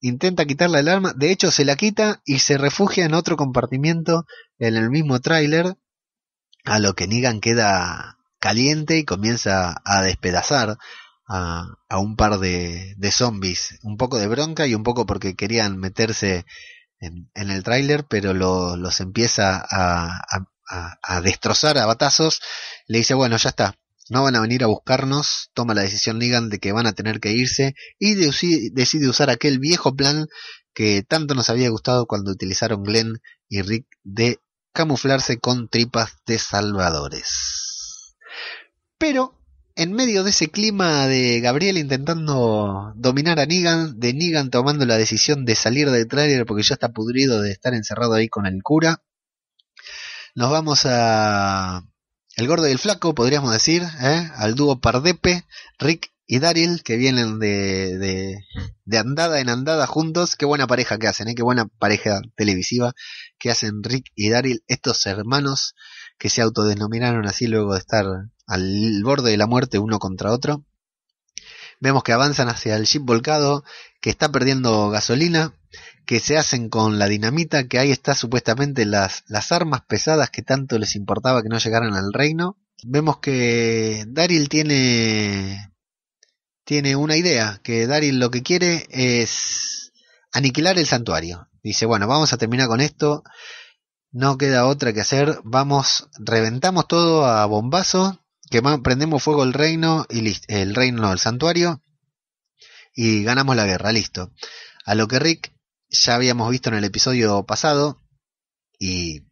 intenta quitarle el arma, de hecho se la quita y se refugia en otro compartimiento en el mismo tráiler, a lo que Negan queda caliente y comienza a despedazar a, un par de, zombies, un poco de bronca y un poco porque querían meterse en, el tráiler, pero los empieza a destrozar a batazos, le dice, bueno, ya está, no van a venir a buscarnos, toma la decisión Negan de que van a tener que irse y decide usar aquel viejo plan que tanto nos había gustado cuando utilizaron Glenn y Rick de camuflarse con tripas de salvadores. Pero en medio de ese clima de Gabriel intentando dominar a Negan, de Negan tomando la decisión de salir del trailer. porque ya está pudrido de estar encerrado ahí con el cura, nos vamos a el gordo y el flaco, podríamos decir, ¿eh? al dúo Pardepe, Rick y Daryl, que vienen de, de, andada en andada juntos. Qué buena pareja que hacen, ¿eh? qué buena pareja televisiva que hacen Rick y Daryl, estos hermanos que se autodenominaron así luego de estar al borde de la muerte uno contra otro. Vemos que avanzan hacia el jeep volcado, que está perdiendo gasolina, que se hacen con la dinamita, que ahí está supuestamente las, las armas pesadas que tanto les importaba que no llegaran al reino. Vemos que Daryl tiene, tiene una idea, que Daryl lo que quiere es aniquilar el santuario. Dice, bueno, vamos a terminar con esto, no queda otra que hacer, vamos, reventamos todo a bombazo, quemamos, prendemos fuego el reino y el reino no, santuario y ganamos la guerra, listo. A lo que Rick ya habíamos visto en el episodio pasado y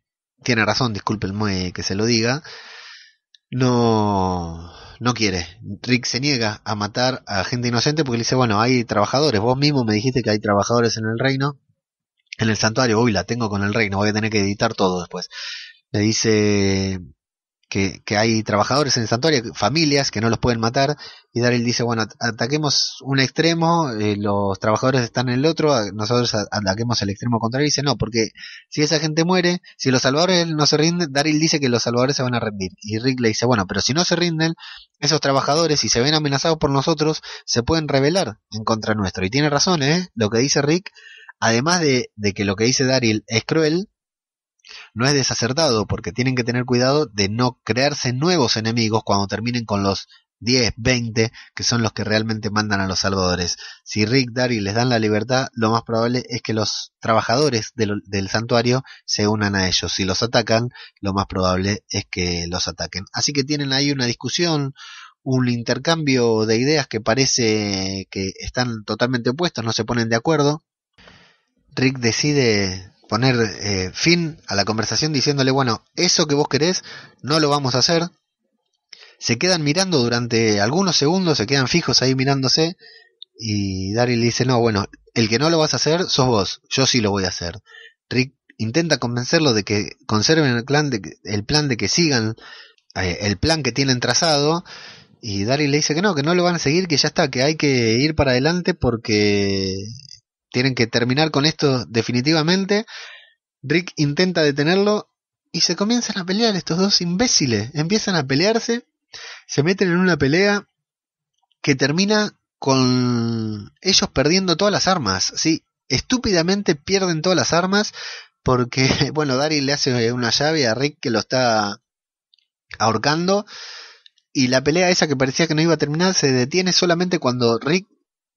tiene razón, discúlpenme que se lo diga, no no quiere. Rick se niega a matar a gente inocente porque le dice, bueno, hay trabajadores, vos mismo me dijiste que hay trabajadores en el reino, en el santuario, uy, la tengo con el reino, voy a tener que editar todo después. Le dice que, hay trabajadores en el santuario, familias que no los pueden matar, y Daryl dice, bueno, ataquemos un extremo, eh, los trabajadores están en el otro, nosotros ataquemos el extremo contrario, y dice, no, porque si esa gente muere, si los salvadores no se rinden, Daryl dice que los salvadores se van a rendir, y Rick le dice, bueno, pero si no se rinden, esos trabajadores, si se ven amenazados por nosotros, se pueden rebelar en contra nuestro, y tiene razón, ¿eh? Lo que dice Rick, además de, de que lo que dice Daryl es cruel, no es desacertado porque tienen que tener cuidado de no crearse nuevos enemigos cuando terminen con los 10, 20, que son los que realmente mandan a los salvadores. Si Rick y les dan la libertad, lo más probable es que los trabajadores del, del, santuario se unan a ellos. Si los atacan, lo más probable es que los ataquen. Así que tienen ahí una discusión, un intercambio de ideas que parece que están totalmente opuestos, no se ponen de acuerdo. Rick decide poner eh, fin a la conversación diciéndole, bueno, eso que vos querés no lo vamos a hacer. Se quedan mirando durante algunos segundos, se quedan fijos ahí mirándose y Daryl dice, no, bueno, el que no lo vas a hacer sos vos, yo sí lo voy a hacer. Rick intenta convencerlo de que conserven el plan de, el plan de que sigan eh, el plan que tienen trazado y Daryl le dice que no, que no lo van a seguir, que ya está, que hay que ir para adelante porque tienen que terminar con esto definitivamente. Rick intenta detenerlo y se comienzan a pelear estos dos imbéciles. Empiezan a pelearse, se meten en una pelea que termina con ellos perdiendo todas las armas. Sí, estúpidamente pierden todas las armas porque, bueno, Daryl le hace una llave a Rick que lo está ahorcando. Y la pelea esa que parecía que no iba a terminar se detiene solamente cuando Rick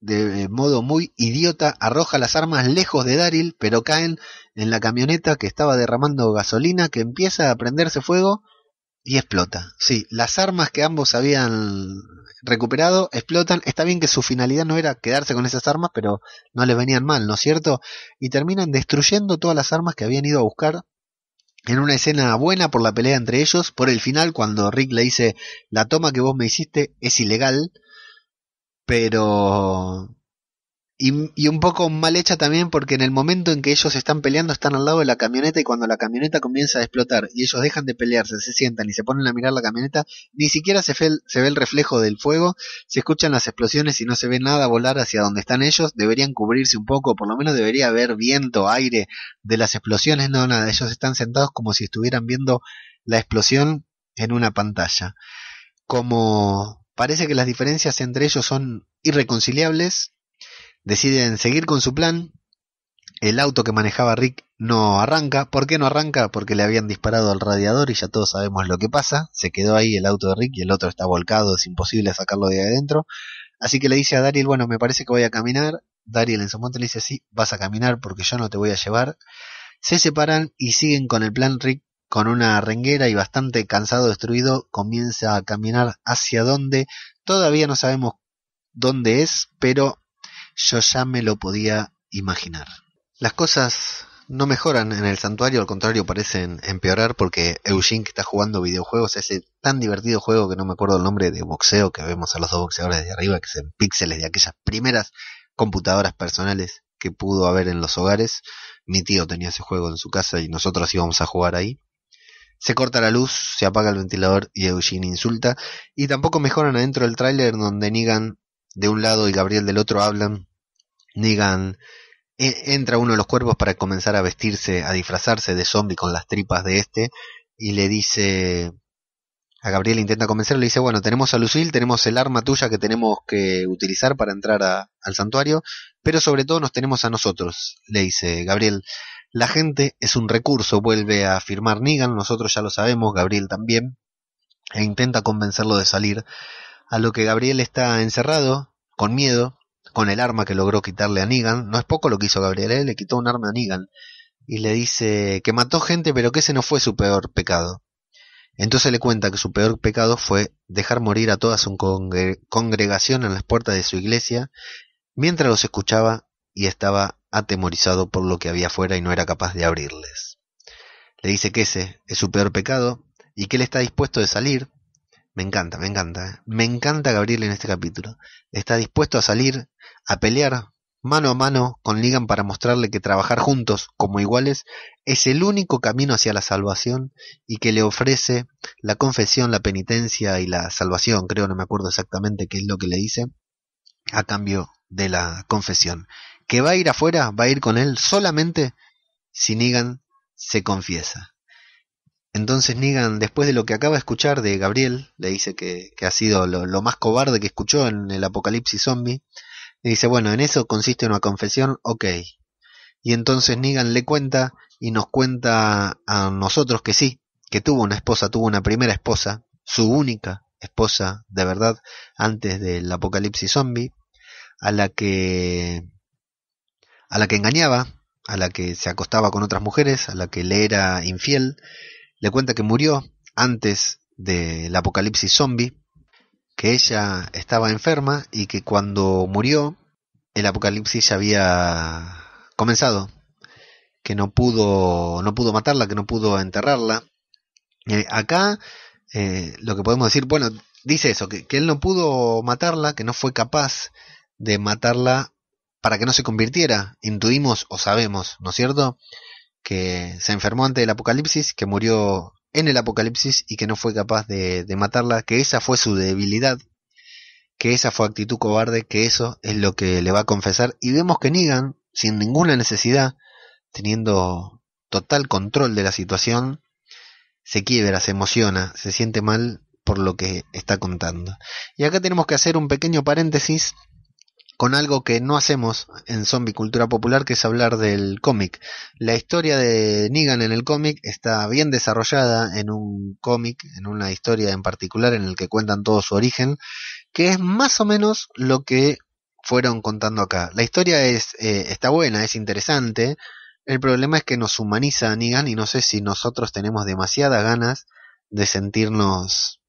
de eh, modo muy idiota, arroja las armas lejos de Daryl, pero caen en la camioneta que estaba derramando gasolina, que empieza a prenderse fuego y explota. Sí, las armas que ambos habían recuperado explotan. Está bien que su finalidad no era quedarse con esas armas, pero no les venían mal, ¿no es cierto? Y terminan destruyendo todas las armas que habían ido a buscar en una escena buena por la pelea entre ellos, por el final cuando Rick le dice la toma que vos me hiciste es ilegal pero... Y, un poco mal hecha también porque en el momento en que ellos están peleando están al lado de la camioneta y cuando la camioneta comienza a explotar y ellos dejan de pelearse, se sientan y se ponen a mirar la camioneta, ni siquiera se, se ve el reflejo del fuego, se escuchan las explosiones y no se ve nada volar hacia donde están ellos, deberían cubrirse un poco, por lo menos debería haber viento, aire de las explosiones, no, nada, ellos están sentados como si estuvieran viendo la explosión en una pantalla. Como parece que las diferencias entre ellos son irreconciliables, deciden seguir con su plan, el auto que manejaba Rick no arranca. ¿Por qué no arranca? Porque le habían disparado al radiador y ya todos sabemos lo que pasa. Se quedó ahí el auto de Rick y el otro está volcado, es imposible sacarlo de adentro. Así que le dice a Daryl, bueno, me parece que voy a caminar. Daryl en su monte, le dice, sí, vas a caminar porque yo no te voy a llevar. Se separan y siguen con el plan Rick con una renguera y bastante cansado, destruido, comienza a caminar hacia donde todavía no sabemos dónde es, pero yo ya me lo podía imaginar. Las cosas no mejoran en el santuario, al contrario parecen empeorar porque Eugene está jugando videojuegos, ese tan divertido juego que no me acuerdo el nombre de boxeo que vemos a los dos boxeadores de arriba que son píxeles de aquellas primeras computadoras personales que pudo haber en los hogares. Mi tío tenía ese juego en su casa y nosotros íbamos a jugar ahí. Se corta la luz, se apaga el ventilador y Eugene insulta. Y tampoco mejoran adentro del tráiler donde Negan de un lado y Gabriel del otro hablan. Negan e, entra uno de los cuervos para comenzar a vestirse, a disfrazarse de zombie con las tripas de este. Y le dice a Gabriel, intenta convencerlo, le dice, bueno, tenemos a Lucille, tenemos el arma tuya que tenemos que utilizar para entrar al santuario, pero sobre todo nos tenemos a nosotros, le dice Gabriel. La gente es un recurso, vuelve a afirmar Negan, nosotros ya lo sabemos, Gabriel también, e intenta convencerlo de salir, a lo que Gabriel está encerrado, con miedo, con el arma que logró quitarle a Negan, no es poco lo que hizo Gabriel, ¿eh? le quitó un arma a Negan, y le dice que mató gente, pero que ese no fue su peor pecado. Entonces le cuenta que su peor pecado fue dejar morir a toda su congregación en las puertas de su iglesia mientras los escuchaba y estaba atemorizado por lo que había afuera y no era capaz de abrirles. Le dice que ese es su peor pecado y que él está dispuesto de salir. Me encanta, me encanta. ¿eh? Me encanta Gabriel en este capítulo. Está dispuesto a salir, a pelear mano a mano con Ligan para mostrarle que trabajar juntos como iguales es el único camino hacia la salvación y que le ofrece la confesión, la penitencia y la salvación, creo, no me acuerdo exactamente qué es lo que le dice, a cambio de la confesión que va a ir afuera va a ir con él solamente si Negan se confiesa. Entonces Negan, después de lo que acaba de escuchar de Gabriel, le dice que, ha sido lo, lo, más cobarde que escuchó en el apocalipsis zombie, le dice, bueno, en eso consiste una confesión, ok. Y entonces Negan le cuenta y nos cuenta a nosotros que sí, que tuvo una esposa, tuvo una primera esposa, su única esposa de verdad antes del apocalipsis zombie, a la que a la que engañaba, a la que se acostaba con otras mujeres, a la que le era infiel, le cuenta que murió antes del apocalipsis zombie, que ella estaba enferma y que cuando murió el apocalipsis ya había comenzado, que no pudo, no pudo matarla, que no pudo enterrarla. acá eh, lo que podemos decir, bueno, dice eso, que él no pudo matarla, que no fue capaz de matarla para que no se convirtiera. Intuimos o sabemos, ¿no es cierto? Que se enfermó antes del apocalipsis, que murió en el apocalipsis y que no fue capaz de, de matarla, que esa fue su debilidad, que esa fue actitud cobarde, que eso es lo que le va a confesar. Y vemos que Negan, sin ninguna necesidad, teniendo total control de la situación, se quiebra, se emociona, se siente mal por lo que está contando. Y acá tenemos que hacer un pequeño paréntesis con algo que no hacemos en zombie cultura popular, que es hablar del cómic. La historia de Negan en el cómic está bien desarrollada en un cómic, en una historia en particular en el que cuentan todo su origen, que es más o menos lo que fueron contando acá. La historia es eh, está buena, es interesante. El problema es que nos humaniza a Negan y no sé si nosotros tenemos demasiadas ganas de sentirnos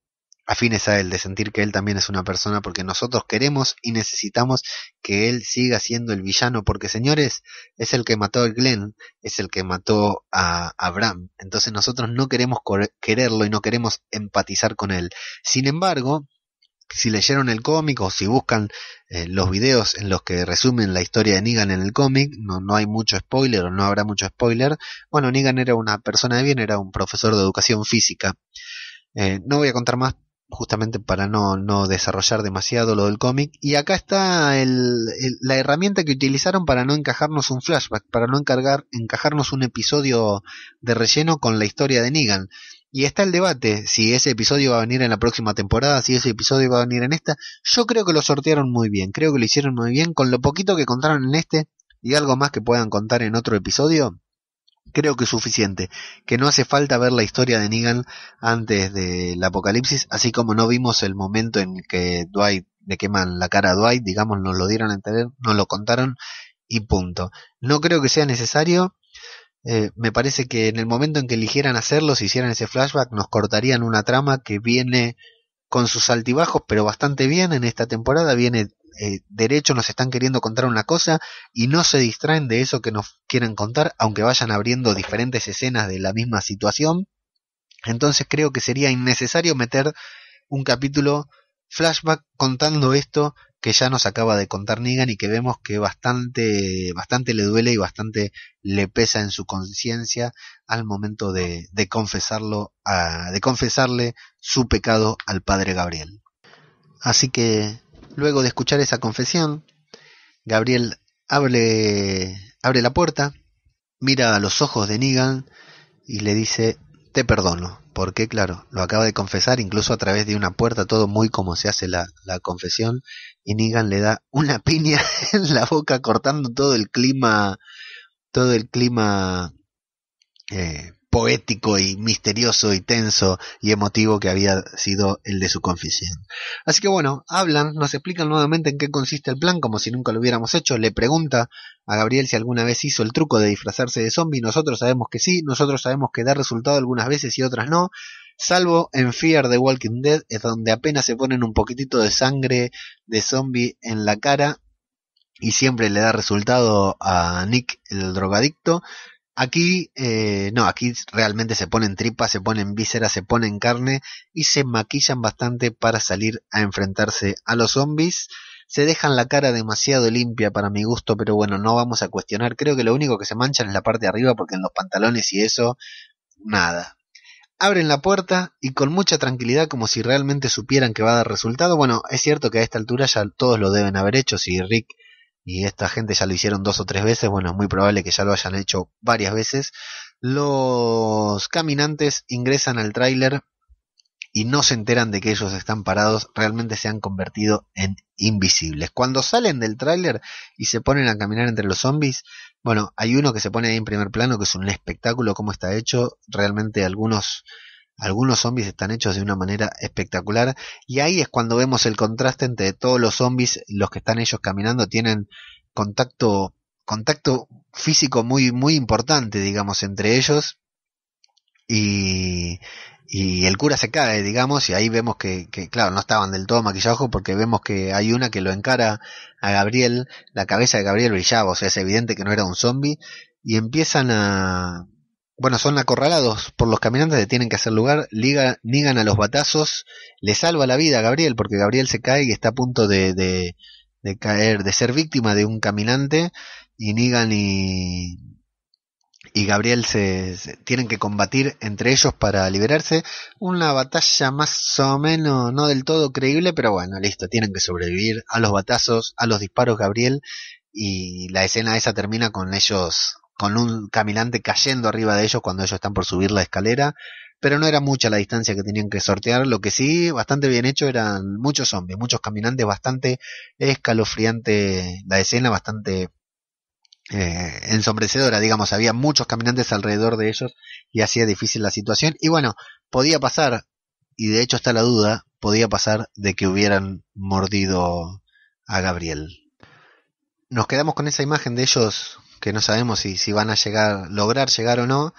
afines a él, de sentir que él también es una persona, porque nosotros queremos y necesitamos que él siga siendo el villano, porque señores, es el que mató a Glenn, es el que mató a Abraham, entonces nosotros no queremos quererlo y no queremos empatizar con él. Sin embargo, si leyeron el cómic o si buscan eh, los videos en los que resumen la historia de Negan en el cómic, no, no hay mucho spoiler o no habrá mucho spoiler. Bueno, Negan era una persona de bien, era un profesor de educación física. Eh, no voy a contar más justamente para no, no desarrollar demasiado lo del cómic. Y acá está la herramienta que utilizaron para no encajarnos un flashback, para no encargar, encajarnos un episodio de relleno con la historia de Negan. Y está el debate, si ese episodio va a venir en la próxima temporada, si ese episodio va a venir en esta. Yo creo que lo sortearon muy bien, creo que lo hicieron muy bien con lo poquito que contaron en este y algo más que puedan contar en otro episodio creo que es suficiente, que no hace falta ver la historia de Negan antes del apocalipsis, así como no vimos el momento en que Dwight le queman la cara a Dwight, digamos, nos lo dieron a entender, nos lo contaron y punto. No creo que sea necesario. Eh, me parece que en el momento en que eligieran hacerlo, si hicieran ese flashback, nos cortarían una trama que viene con sus altibajos, pero bastante bien en esta temporada, viene eh, derecho nos están queriendo contar una cosa y no se distraen de eso que nos quieren contar, aunque vayan abriendo diferentes escenas de la misma situación. Entonces creo que sería innecesario meter un capítulo flashback contando esto que ya nos acaba de contar Negan y que vemos que bastante, bastante le duele y bastante le pesa en su conciencia al momento de, de confesarlo, de confesarle su pecado al padre Gabriel. Así que Luego de escuchar esa confesión, Gabriel abre, abre la puerta, mira a los ojos de Negan y le dice, te perdono, porque claro, lo acaba de confesar incluso a través de una puerta, todo muy como se hace la, la confesión, y Nigan le da una piña en la boca cortando todo el clima, todo el clima eh, poético y misterioso y tenso y emotivo que había sido el de su confesión. Así que bueno, hablan, nos explican nuevamente en qué consiste el plan, como si nunca lo hubiéramos hecho, le pregunta a Gabriel si alguna vez hizo el truco de disfrazarse de zombie, nosotros sabemos que sí, nosotros sabemos que da resultado algunas veces y otras no, salvo en Fear the Walking Dead, es donde apenas se ponen un poquitito de sangre de zombie en la cara y siempre le da resultado a Nick el drogadicto Aquí, eh, no, aquí realmente se ponen tripas, se ponen vísceras, se ponen carne y se maquillan bastante para salir a enfrentarse a los zombies. Se dejan la cara demasiado limpia para mi gusto, pero bueno, no vamos a cuestionar. Creo que lo único que se manchan es la parte de arriba porque en los pantalones y eso, nada. Abren la puerta y con mucha tranquilidad, como si realmente supieran que va a dar resultado. Bueno, es cierto que a esta altura ya todos lo deben haber hecho si Rick y esta gente ya lo hicieron dos o tres veces, bueno, es muy probable que ya lo hayan hecho varias veces, los caminantes ingresan al tráiler y no se enteran de que ellos están parados, realmente se han convertido en invisibles. Cuando salen del tráiler y se ponen a caminar entre los zombies, bueno, hay uno que se pone ahí en primer plano, que es un espectáculo, cómo está hecho, realmente algunos algunos zombies están hechos de una manera espectacular y ahí es cuando vemos el contraste entre todos los zombies, los que están ellos caminando tienen contacto contacto físico muy muy importante, digamos, entre ellos y, y el cura se cae, digamos, y ahí vemos que, que, claro, no estaban del todo maquillados porque vemos que hay una que lo encara a Gabriel, la cabeza de Gabriel brillaba, o sea, es evidente que no era un zombie, y empiezan a, bueno, son acorralados por los caminantes, le tienen que hacer lugar, liga, a los batazos, le salva la vida a Gabriel, porque Gabriel se cae y está a punto de, caer, de ser víctima de un caminante, y Nigan y, Gabriel se, tienen que combatir entre ellos para liberarse. Una batalla más o menos, no del todo creíble, pero bueno, listo, tienen que sobrevivir a los batazos, a los disparos Gabriel, y la escena esa termina con ellos con un caminante cayendo arriba de ellos cuando ellos están por subir la escalera. Pero no era mucha la distancia que tenían que sortear. Lo que sí, bastante bien hecho, eran muchos zombies, muchos caminantes, bastante escalofriante la escena, bastante eh, ensombrecedora, digamos. Había muchos caminantes alrededor de ellos y hacía difícil la situación. Y bueno, podía pasar, y de hecho está la duda, podía pasar de que hubieran mordido a Gabriel. Nos quedamos con esa imagen de ellos que no sabemos si, si van a llegar, lograr llegar o no.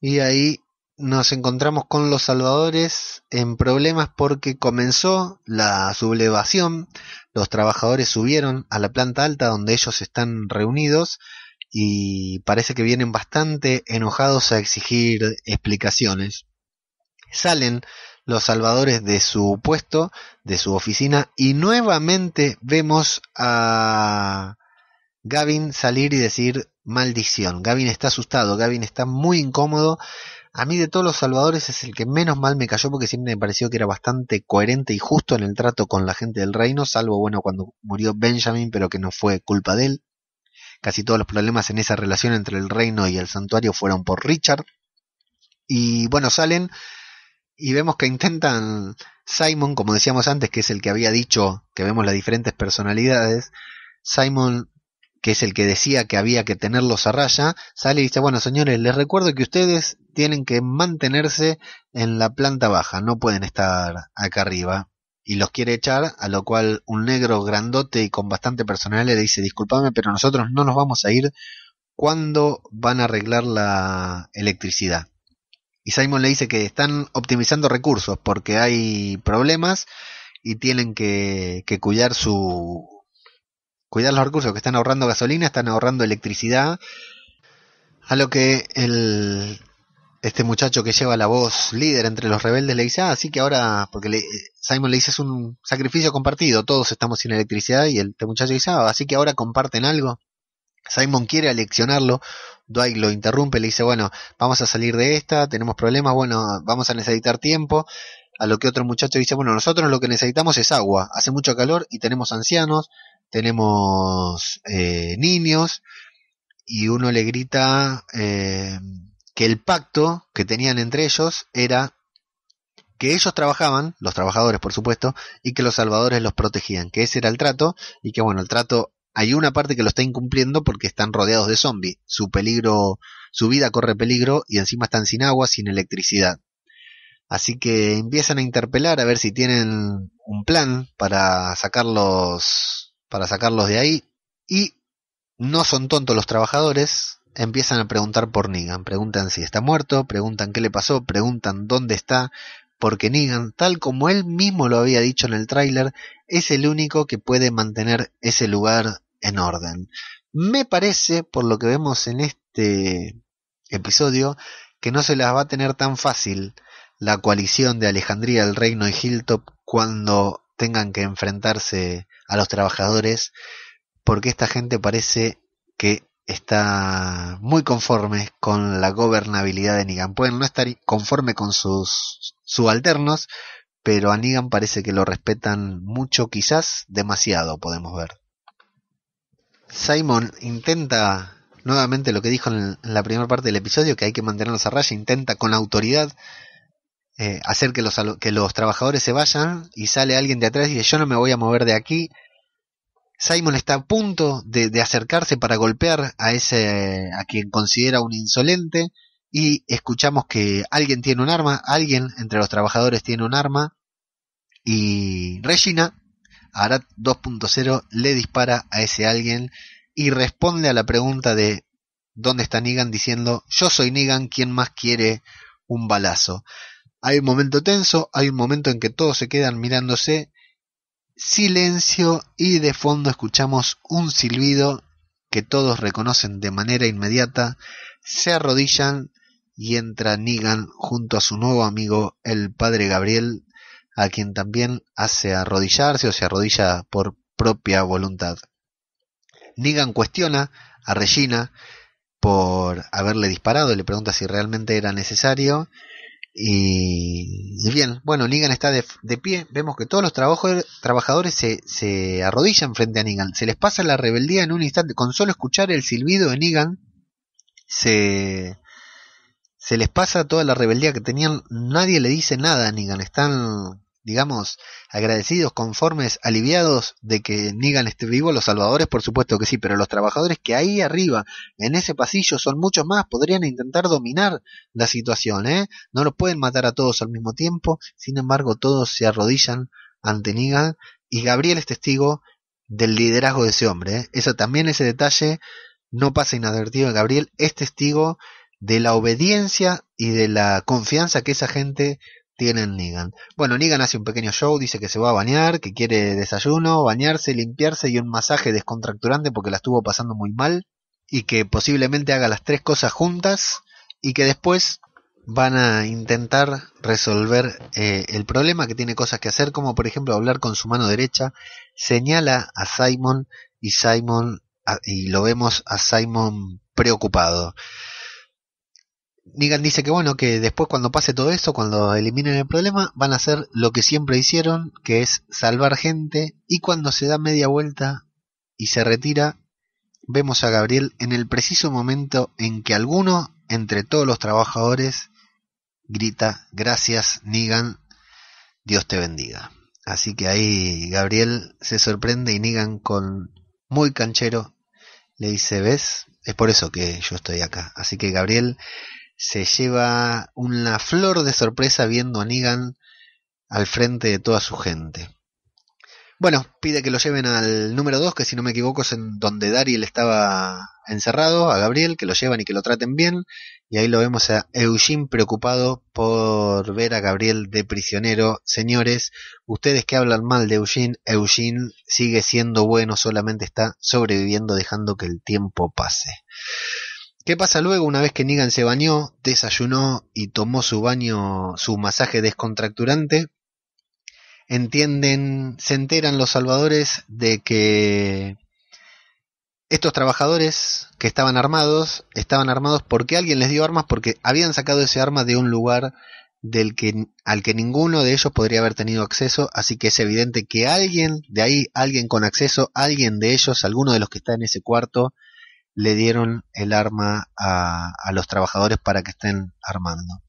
Y ahí nos encontramos con los salvadores en problemas porque comenzó la sublevación, los trabajadores subieron a la planta alta donde ellos están reunidos y parece que vienen bastante enojados a exigir explicaciones. Salen los salvadores de su puesto, de su oficina y nuevamente vemos a Gavin salir y decir maldición. Gavin está asustado, Gavin está muy incómodo. A mí de todos los salvadores es el que menos mal me cayó porque siempre me pareció que era bastante coherente y justo en el trato con la gente del reino, salvo bueno cuando murió Benjamin, pero que no fue culpa de él. Casi todos los problemas en esa relación entre el reino y el santuario fueron por Richard. Y bueno, salen y vemos que intentan Simon, como decíamos antes, que es el que había dicho que vemos las diferentes personalidades, Simon que es el que decía que había que tenerlos a raya, sale y dice, bueno señores, les recuerdo que ustedes tienen que mantenerse en la planta baja, no pueden estar acá arriba. Y los quiere echar, a lo cual un negro grandote y con bastante personal le dice, disculpame, pero nosotros no nos vamos a ir cuando van a arreglar la electricidad. Y Simon le dice que están optimizando recursos porque hay problemas y tienen que, que cuidar su, cuidar los recursos, que están ahorrando gasolina, están ahorrando electricidad. A lo que el, este muchacho que lleva la voz líder entre los rebeldes le dice, ah, así que ahora, porque le, Simon le dice, es un sacrificio compartido, todos estamos sin electricidad y el este muchacho dice, ah, así que ahora comparten algo. Simon quiere aleccionarlo, Dwight lo interrumpe, le dice, bueno, vamos a salir de esta, tenemos problemas, bueno, vamos a necesitar tiempo. A lo que otro muchacho dice, bueno, nosotros lo que necesitamos es agua, hace mucho calor y tenemos ancianos, tenemos eh, niños y uno le grita eh, que el pacto que tenían entre ellos era que ellos trabajaban, los trabajadores por supuesto, y que los salvadores los protegían, que ese era el trato y que bueno, el trato hay una parte que lo está incumpliendo porque están rodeados de zombies, su peligro, su vida corre peligro y encima están sin agua, sin electricidad. Así que empiezan a interpelar a ver si tienen un plan para sacarlos para sacarlos de ahí y no son tontos los trabajadores, empiezan a preguntar por Negan, preguntan si está muerto, preguntan qué le pasó, preguntan dónde está, porque Negan, tal como él mismo lo había dicho en el tráiler, es el único que puede mantener ese lugar en orden. Me parece, por lo que vemos en este episodio, que no se las va a tener tan fácil la coalición de Alejandría, el Reino y Hilltop cuando tengan que enfrentarse a los trabajadores, porque esta gente parece que está muy conforme con la gobernabilidad de Negan. Pueden no estar conforme con sus subalternos, pero a Negan parece que lo respetan mucho, quizás demasiado, podemos ver. Simon intenta nuevamente lo que dijo en la primera parte del episodio, que hay que mantenerlos a raya, intenta con autoridad eh, hacer que los, que los trabajadores se vayan y sale alguien de atrás y dice yo no me voy a mover de aquí. Simon está a punto de, acercarse para golpear a ese a quien considera un insolente y escuchamos que alguien tiene un arma, alguien entre los trabajadores tiene un arma y Regina Arat 2.0 le dispara a ese alguien y responde a la pregunta de ¿dónde está Negan? diciendo yo soy Negan, quien más quiere un balazo? Hay un momento tenso, hay un momento en que todos se quedan mirándose, silencio y de fondo escuchamos un silbido que todos reconocen de manera inmediata, se arrodillan y entra Negan junto a su nuevo amigo el padre Gabriel, a quien también hace arrodillarse o se arrodilla por propia voluntad. Negan cuestiona a Regina por haberle disparado y le pregunta si realmente era necesario y bien, bueno, Nigan está de, de, pie. Vemos que todos los trabajadores se, se, arrodillan frente a Negan. Se les pasa la rebeldía en un instante. Con solo escuchar el silbido de Negan, se, se les pasa toda la rebeldía que tenían. Nadie le dice nada a Nigan, Están digamos, agradecidos, conformes, aliviados de que Nigan esté vivo, los salvadores por supuesto que sí, pero los trabajadores que ahí arriba, en ese pasillo, son muchos más, podrían intentar dominar la situación, ¿eh? No lo pueden matar a todos al mismo tiempo, sin embargo todos se arrodillan ante Nigan, y Gabriel es testigo del liderazgo de ese hombre, ¿eh? Eso también, ese detalle no pasa inadvertido, Gabriel es testigo de la obediencia y de la confianza que esa gente tienen Negan. Bueno, Negan hace un pequeño show, dice que se va a bañar, que quiere desayuno, bañarse, limpiarse y un masaje descontracturante porque la estuvo pasando muy mal y que posiblemente haga las tres cosas juntas y que después van a intentar resolver eh, el problema que tiene cosas que hacer como por ejemplo hablar con su mano derecha señala a Simon y Simon y lo vemos a Simon preocupado Nigan dice que bueno, que después cuando pase todo eso, cuando eliminen el problema, van a hacer lo que siempre hicieron, que es salvar gente. Y cuando se da media vuelta y se retira, vemos a Gabriel en el preciso momento en que alguno, entre todos los trabajadores, grita, gracias Nigan, Dios te bendiga. Así que ahí Gabriel se sorprende y Nigan con muy canchero le dice, ves, es por eso que yo estoy acá. Así que Gabriel se lleva una flor de sorpresa viendo a Negan al frente de toda su gente. Bueno, pide que lo lleven al número 2, que si no me equivoco es en donde Dariel estaba encerrado, a Gabriel, que lo llevan y que lo traten bien. Y ahí lo vemos a Eugene preocupado por ver a Gabriel de prisionero. Señores, ustedes que hablan mal de Eugene, Eugene sigue siendo bueno, solamente está sobreviviendo dejando que el tiempo pase. ¿Qué pasa luego una vez que Negan se bañó, desayunó y tomó su baño, su masaje descontracturante? Entienden, se enteran los salvadores de que estos trabajadores que estaban armados, estaban armados porque alguien les dio armas, porque habían sacado ese arma de un lugar del que, al que ninguno de ellos podría haber tenido acceso, así que es evidente que alguien de ahí, alguien con acceso, alguien de ellos, alguno de los que está en ese cuarto, le dieron el arma a, los trabajadores para que estén armando.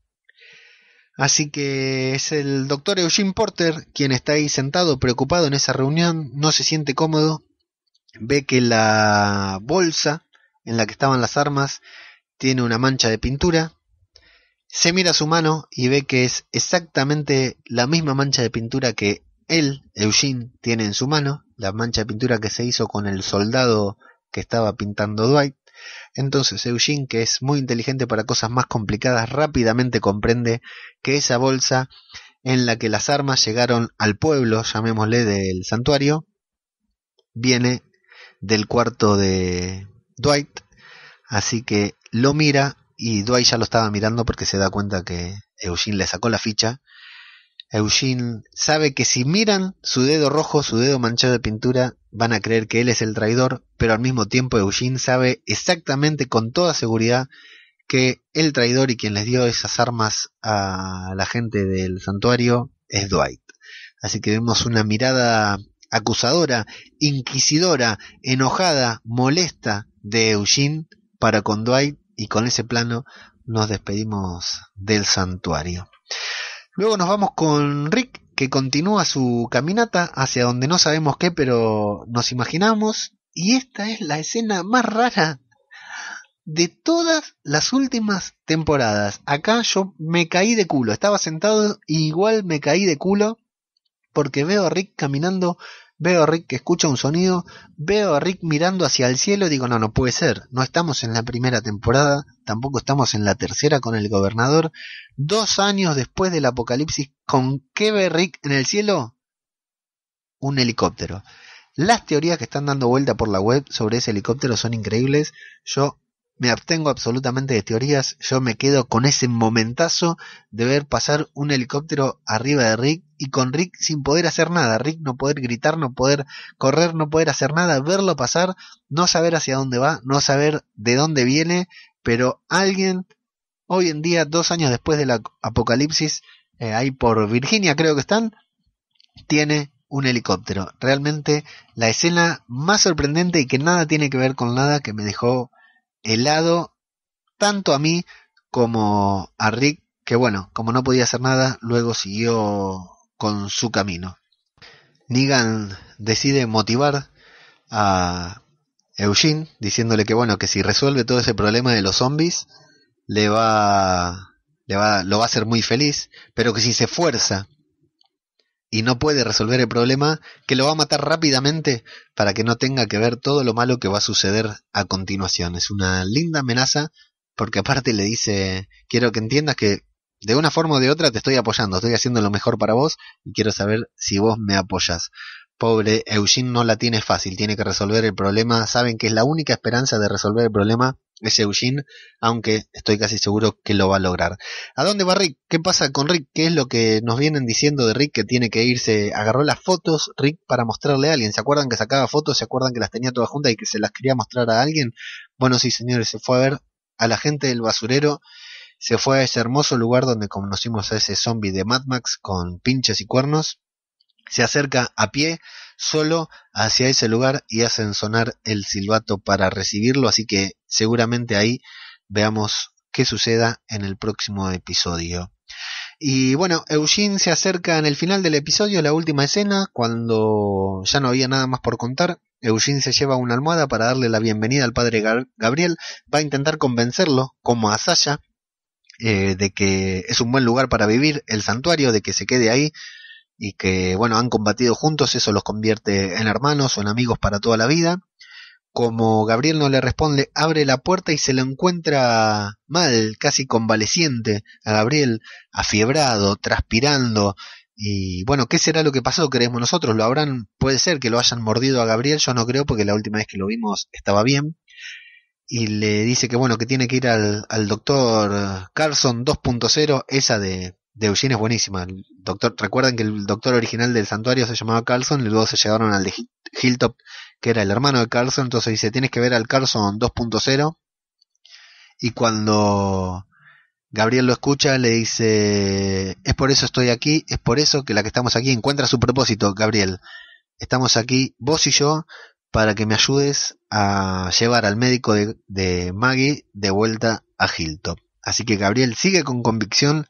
Así que es el doctor Eugene Porter quien está ahí sentado, preocupado en esa reunión, no se siente cómodo, ve que la bolsa en la que estaban las armas tiene una mancha de pintura, se mira su mano y ve que es exactamente la misma mancha de pintura que él, Eugene, tiene en su mano, la mancha de pintura que se hizo con el soldado que estaba pintando Dwight. Entonces Eugene, que es muy inteligente para cosas más complicadas, rápidamente comprende que esa bolsa en la que las armas llegaron al pueblo, llamémosle del santuario, viene del cuarto de Dwight. Así que lo mira y Dwight ya lo estaba mirando porque se da cuenta que Eugene le sacó la ficha. Eugene sabe que si miran su dedo rojo, su dedo manchado de pintura, van a creer que él es el traidor, pero al mismo tiempo Eugene sabe exactamente con toda seguridad que el traidor y quien les dio esas armas a la gente del santuario es Dwight. Así que vemos una mirada acusadora, inquisidora, enojada, molesta de Eugene para con Dwight y con ese plano nos despedimos del santuario. Luego nos vamos con Rick, que continúa su caminata hacia donde no sabemos qué, pero nos imaginamos. Y esta es la escena más rara de todas las últimas temporadas. Acá yo me caí de culo. Estaba sentado y igual me caí de culo porque veo a Rick caminando Veo a Rick que escucha un sonido, veo a Rick mirando hacia el cielo y digo, no, no puede ser, no estamos en la primera temporada, tampoco estamos en la tercera con el gobernador. Dos años después del apocalipsis, ¿con qué ve Rick en el cielo? Un helicóptero. Las teorías que están dando vuelta por la web sobre ese helicóptero son increíbles. Yo me abstengo absolutamente de teorías, yo me quedo con ese momentazo de ver pasar un helicóptero arriba de Rick y con Rick sin poder hacer nada. Rick no poder gritar, no poder correr, no poder hacer nada, verlo pasar, no saber hacia dónde va, no saber de dónde viene, pero alguien, hoy en día, dos años después del apocalipsis, eh, ahí por Virginia creo que están, tiene un helicóptero. Realmente la escena más sorprendente y que nada tiene que ver con nada que me dejó helado tanto a mí como a Rick, que bueno, como no podía hacer nada, luego siguió con su camino. Negan decide motivar a Eugene diciéndole que bueno, que si resuelve todo ese problema de los zombies, le va, le va, lo va a hacer muy feliz, pero que si se fuerza. y no puede resolver el problema, que lo va a matar rápidamente para que no tenga que ver todo lo malo que va a suceder a continuación. Es una linda amenaza porque aparte le dice, quiero que entiendas que de una forma o de otra te estoy apoyando, estoy haciendo lo mejor para vos y quiero saber si vos me apoyas. Pobre Eugene no la tiene fácil, tiene que resolver el problema, saben que es la única esperanza de resolver el problema es Eugene, aunque estoy casi seguro que lo va a lograr. ¿A dónde va Rick? ¿Qué pasa con Rick? ¿Qué es lo que nos vienen diciendo de Rick que tiene que irse? Agarró las fotos Rick para mostrarle a alguien. ¿Se acuerdan que sacaba fotos? ¿Se acuerdan que las tenía todas juntas y que se las quería mostrar a alguien? Bueno, sí, señores, se fue a ver a la gente del basurero se fue a ese hermoso lugar donde conocimos a ese zombie de Mad Max con pinches y cuernos, se acerca a pie solo hacia ese lugar y hacen sonar el silbato para recibirlo, así que seguramente ahí veamos qué suceda en el próximo episodio. Y bueno, Eugene se acerca en el final del episodio, la última escena, cuando ya no había nada más por contar. Eugene se lleva una almohada para darle la bienvenida al padre Gabriel, va a intentar convencerlo, como a Sasha, eh, de que es un buen lugar para vivir, el santuario, de que se quede ahí y que, bueno, han combatido juntos, eso los convierte en hermanos o en amigos para toda la vida. Como Gabriel no le responde, abre la puerta y se lo encuentra mal, casi convaleciente, a Gabriel, afiebrado, transpirando, y bueno, ¿qué será lo que pasó? Creemos nosotros. Lo habrán, puede ser que lo hayan mordido a Gabriel. Yo no creo porque la última vez que lo vimos estaba bien y le dice que bueno, que tiene que ir al, doctor Carlson 2.0, esa de, de Eugene es buenísima. doctor, recuerden que el doctor original del santuario se llamaba Carlson y luego se llevaron al de Hilltop, que era el hermano de Carlson. Entonces dice, tienes que ver al Carlson 2.0. Y cuando Gabriel lo escucha, le dice, es por eso estoy aquí, es por eso que la que estamos aquí encuentra su propósito, Gabriel. Estamos aquí, vos y yo, para que me ayudes a llevar al médico de, Maggie de vuelta a Hilltop. Así que Gabriel sigue con convicción.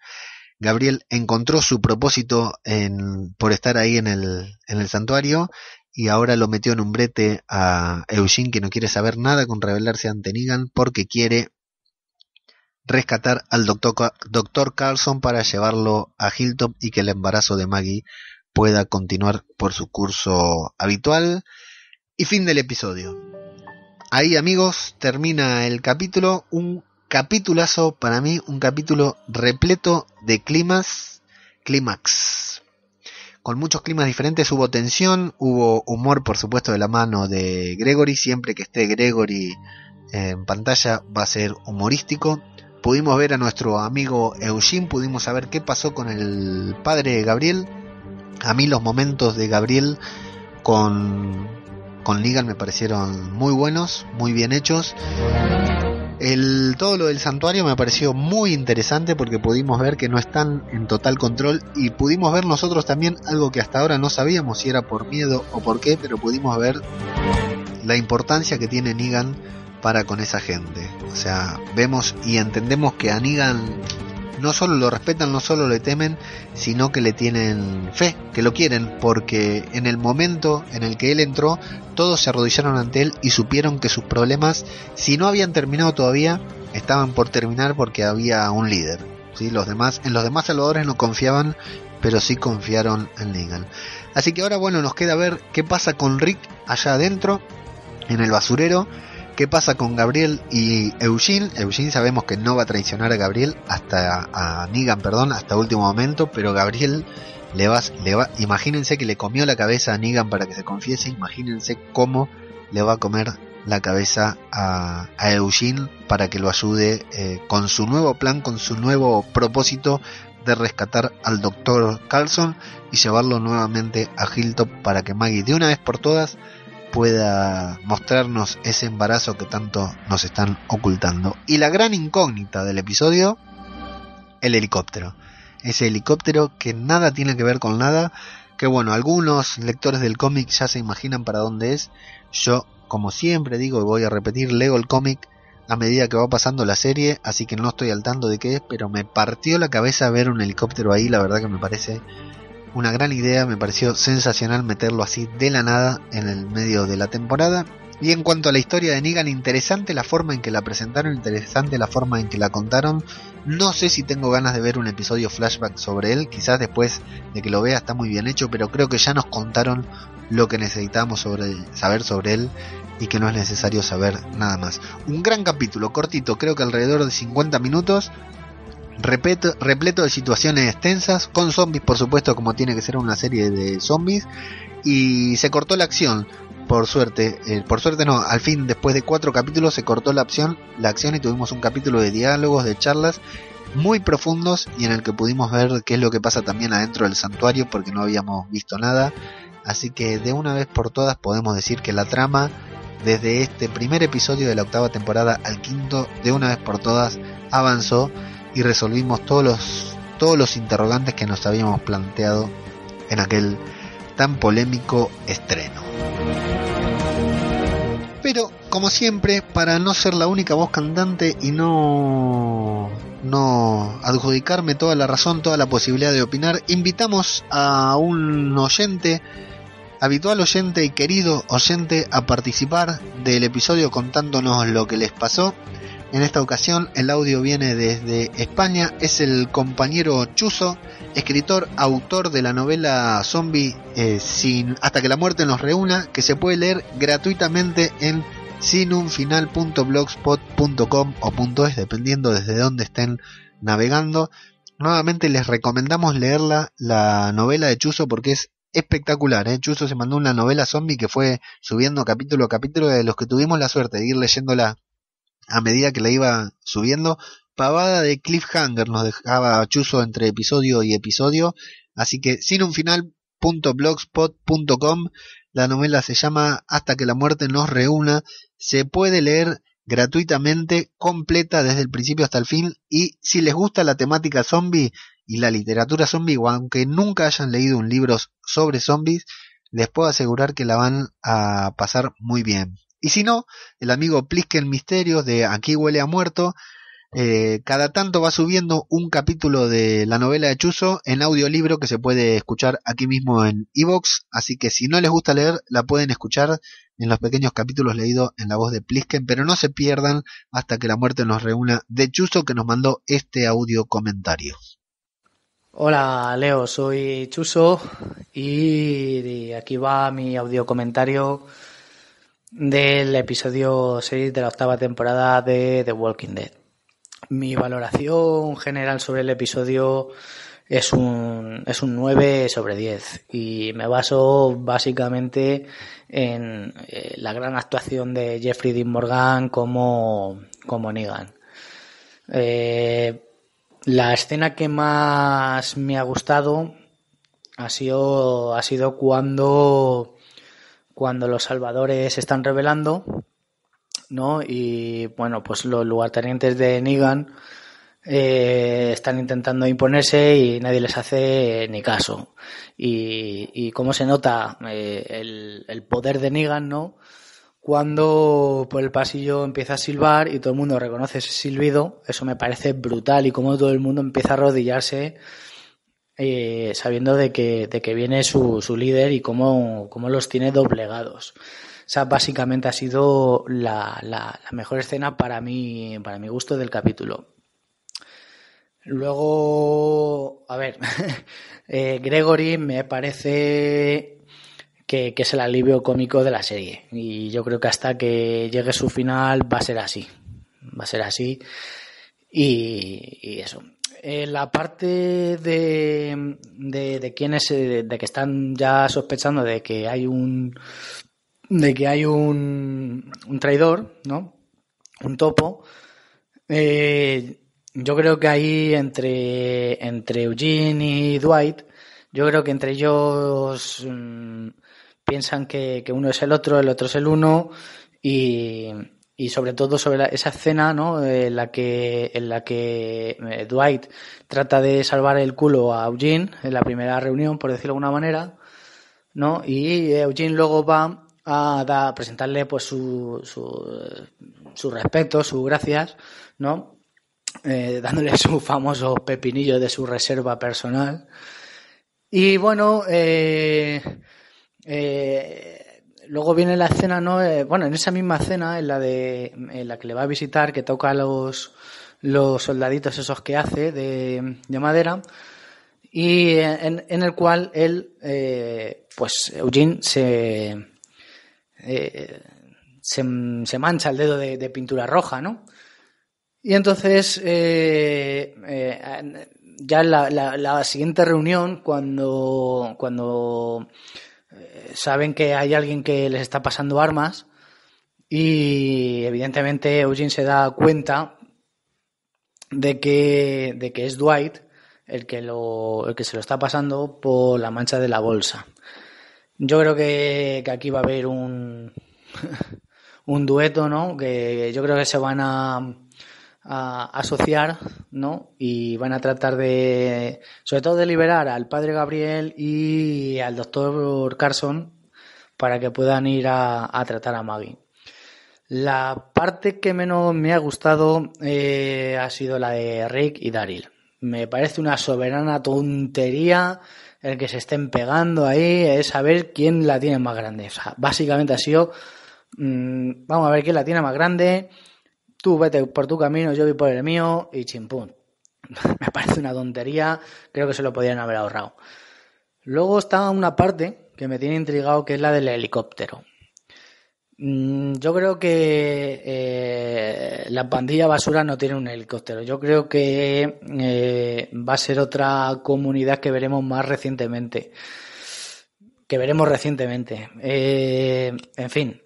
Gabriel encontró su propósito por estar ahí en el, santuario y ahora lo metió en un brete a Eugene que no quiere saber nada con revelarse ante Negan porque quiere rescatar al doctor, doctor Carlson para llevarlo a Hilltop y que el embarazo de Maggie pueda continuar por su curso habitual. Y fin del episodio. Ahí amigos, termina el capítulo, un capitulazo para mí, un capítulo repleto de climas, clímax. Con muchos climas diferentes hubo tensión, hubo humor por supuesto de la mano de Gregory, siempre que esté Gregory en pantalla va a ser humorístico. Pudimos ver a nuestro amigo Eugene, pudimos saber qué pasó con el padre de Gabriel. A mí los momentos de Gabriel con con Ligan me parecieron muy buenos, muy bien hechos. El, todo lo del santuario me pareció muy interesante porque pudimos ver que no están en total control y pudimos ver nosotros también algo que hasta ahora no sabíamos si era por miedo o por qué, pero pudimos ver la importancia que tiene Nigan para con esa gente. O sea, vemos y entendemos que a Nigan no solo lo respetan, no solo le temen, sino que le tienen fe, que lo quieren, porque en el momento en el que él entró, todos se arrodillaron ante él y supieron que sus problemas, si no habían terminado todavía, estaban por terminar porque había un líder. ¿sí? Los demás, en los demás salvadores no confiaban, pero sí confiaron en Negan. Así que ahora, bueno, nos queda ver qué pasa con Rick allá adentro, en el basurero ¿Qué pasa con Gabriel y Eugene? Eugene sabemos que no va a traicionar a Gabriel hasta a Negan, perdón, hasta último momento, pero Gabriel le va, le va, imagínense que le comió la cabeza a Negan para que se confiese, imagínense cómo le va a comer la cabeza a, Eugene para que lo ayude eh, con su nuevo plan, con su nuevo propósito de rescatar al doctor Carlson y llevarlo nuevamente a Hilltop para que Maggie de una vez por todas pueda mostrarnos ese embarazo que tanto nos están ocultando. Y la gran incógnita del episodio, el helicóptero. Ese helicóptero que nada tiene que ver con nada, que bueno, algunos lectores del cómic ya se imaginan para dónde es. Yo, como siempre digo y voy a repetir, leo el cómic a medida que va pasando la serie, así que no estoy al tanto de qué es, pero me partió la cabeza ver un helicóptero ahí, la verdad que me parece una gran idea, me pareció sensacional meterlo así de la nada en el medio de la temporada. Y en cuanto a la historia de Negan, interesante la forma en que la presentaron, interesante la forma en que la contaron. No sé si tengo ganas de ver un episodio flashback sobre él, quizás después de que lo vea está muy bien hecho, pero creo que ya nos contaron lo que necesitábamos saber sobre él y que no es necesario saber nada más. Un gran capítulo, cortito, creo que alrededor de 50 minutos, repleto, de situaciones tensas, con zombies por supuesto, como tiene que ser una serie de zombies, y se cortó la acción, por suerte, eh, por suerte no, al fin después de cuatro capítulos se cortó la acción, la acción y tuvimos un capítulo de diálogos, de charlas muy profundos y en el que pudimos ver qué es lo que pasa también adentro del santuario porque no habíamos visto nada. Así que de una vez por todas podemos decir que la trama desde este primer episodio de la octava temporada al quinto, de una vez por todas, avanzó y resolvimos todos los, todos los interrogantes que nos habíamos planteado en aquel tan polémico estreno. Pero, como siempre, para no ser la única voz cantante y no, no adjudicarme toda la razón, toda la posibilidad de opinar, invitamos a un oyente, habitual oyente y querido oyente, a participar del episodio contándonos lo que les pasó en esta ocasión el audio viene desde España, es el compañero Chuzo, escritor, autor de la novela Zombie eh, sin, Hasta que la muerte nos reúna, que se puede leer gratuitamente en sinunfinal.blogspot.com o .es, dependiendo desde dónde estén navegando. Nuevamente les recomendamos leerla, la novela de Chuzo, porque es espectacular. ¿eh? Chuso Chuzo se mandó una novela zombie que fue subiendo capítulo a capítulo de los que tuvimos la suerte de ir leyéndola a medida que la iba subiendo. Pavada de cliffhanger nos dejaba Chuzo entre episodio y episodio. Así que sin un final, La novela se llama Hasta que la muerte nos reúna. Se puede leer gratuitamente, completa desde el principio hasta el fin. Y si les gusta la temática zombie y la literatura zombie, o aunque nunca hayan leído un libro sobre zombies, les puedo asegurar que la van a pasar muy bien. Y si no, el amigo Plisken Misterios de Aquí huele a muerto, eh, cada tanto va subiendo un capítulo de la novela de Chuso en audiolibro que se puede escuchar aquí mismo en Evox. Así que si no les gusta leer, la pueden escuchar en los pequeños capítulos leídos en la voz de Plisken. Pero no se pierdan hasta que la muerte nos reúna de Chuso que nos mandó este audio comentario. Hola Leo, soy Chuso y aquí va mi audio comentario del episodio 6 de la octava temporada de The Walking Dead. Mi valoración general sobre el episodio es un, es un 9 sobre 10 y me baso básicamente en eh, la gran actuación de Jeffrey Dean Morgan como, como Negan. Eh, la escena que más me ha gustado ha sido, ha sido cuando cuando los salvadores se están rebelando, ¿no? Y bueno, pues los lugartenientes de Negan eh, están intentando imponerse y nadie les hace eh, ni caso. Y, y cómo se nota eh, el, poder de Negan, ¿no? Cuando por pues, el pasillo empieza a silbar y todo el mundo reconoce ese silbido, eso me parece brutal y cómo todo el mundo empieza a arrodillarse eh, sabiendo de que, de que viene su, su líder y cómo, los tiene doblegados. O sea, básicamente ha sido la, la, mejor escena para mí, para mi gusto del capítulo. Luego, a ver, eh, Gregory me parece que, es el alivio cómico de la serie. Y yo creo que hasta que llegue su final va a ser así. Va a ser así. y eso. Eh, la parte de, de, quienes eh, de, que están ya sospechando de que hay un de que hay un, un traidor, ¿no? Un topo. Eh, yo creo que ahí entre entre Eugene y Dwight, yo creo que entre ellos mm, piensan que, que uno es el otro, el otro es el uno y y sobre todo sobre esa escena en eh, la que en la que eh, Dwight trata de salvar el culo a Eugene en la primera reunión por decirlo de alguna manera ¿no? y eh, Eugene luego va a, presentarle pues su, su, su respeto sus gracias ¿no? dándole su famoso pepinillo de su reserva personal y bueno luego viene la escena, ¿no? Eh, bueno, en esa misma escena, en la de en la que le va a visitar, que toca los, los soldaditos esos que hace de, de madera, y en, en, el cual él, eh, pues Eugene se, eh, se, se, mancha el dedo de, pintura roja, ¿no? Y entonces, ya en la, la, la, siguiente reunión, cuando, cuando saben que hay alguien que les está pasando armas y evidentemente Eugene se da cuenta de que, de que es Dwight el que, el que se lo está pasando por la mancha de la bolsa. Yo creo que, que aquí va a haber un, un dueto, ¿no? Que yo creo que se van a a asociar, ¿no? Y van a tratar de, sobre todo, de liberar al padre Gabriel y al doctor Carson para que puedan ir a, tratar a Maggie. La parte que menos me ha gustado eh, ha sido la de Rick y Daryl. Me parece una soberana tontería el que se estén pegando ahí, es saber quién la tiene más grande. básicamente ha sido, mm, vamos a ver quién la tiene más grande, tú vete por tu camino, yo voy por el mío y chimpún. Me parece una tontería, creo que se lo podrían haber ahorrado. Luego está una parte que me tiene intrigado, que es la del helicóptero. Mm, yo creo que eh, la pandilla basura no tiene un helicóptero. Yo creo que eh, va a ser otra comunidad que veremos más recientemente. Que veremos recientemente. Eh, en fin,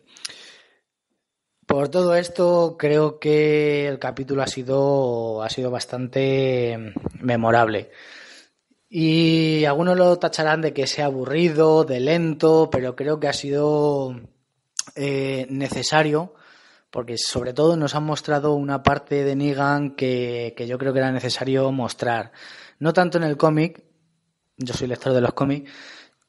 por todo esto, creo que el capítulo ha sido, ha sido bastante memorable. Y algunos lo tacharán de que sea aburrido, de lento, pero creo que ha sido eh, necesario porque sobre todo nos han mostrado una parte de Negan que yo creo que era necesario mostrar. No tanto en el cómic, yo soy lector de los cómics,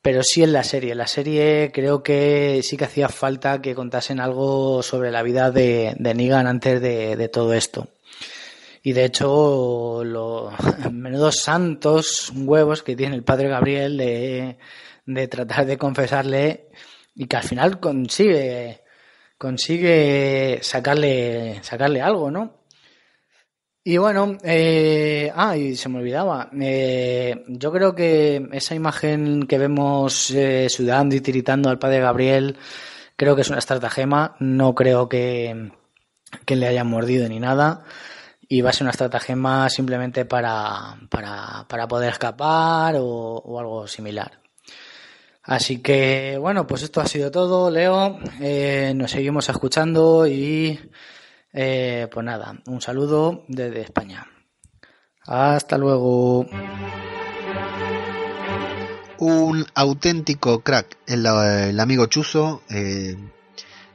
pero sí en la serie. En la serie creo que sí que hacía falta que contasen algo sobre la vida de, de Negan antes de, todo esto. Y de hecho, los menudos santos huevos que tiene el padre Gabriel de, de tratar de confesarle y que al final consigue, consigue sacarle, sacarle algo, ¿no? Y bueno, eh, ah, y se me olvidaba. Eh, yo creo que esa imagen que vemos eh, sudando y tiritando al padre Gabriel, creo que es una estratagema. No creo que, le hayan mordido ni nada. Y va a ser una estratagema simplemente para, para, poder escapar o, algo similar. Así que, bueno, pues esto ha sido todo, Leo. Eh, nos seguimos escuchando y. Eh, pues nada, un saludo desde España. Hasta luego. Un auténtico crack, el, eh, amigo Chuzo. 100%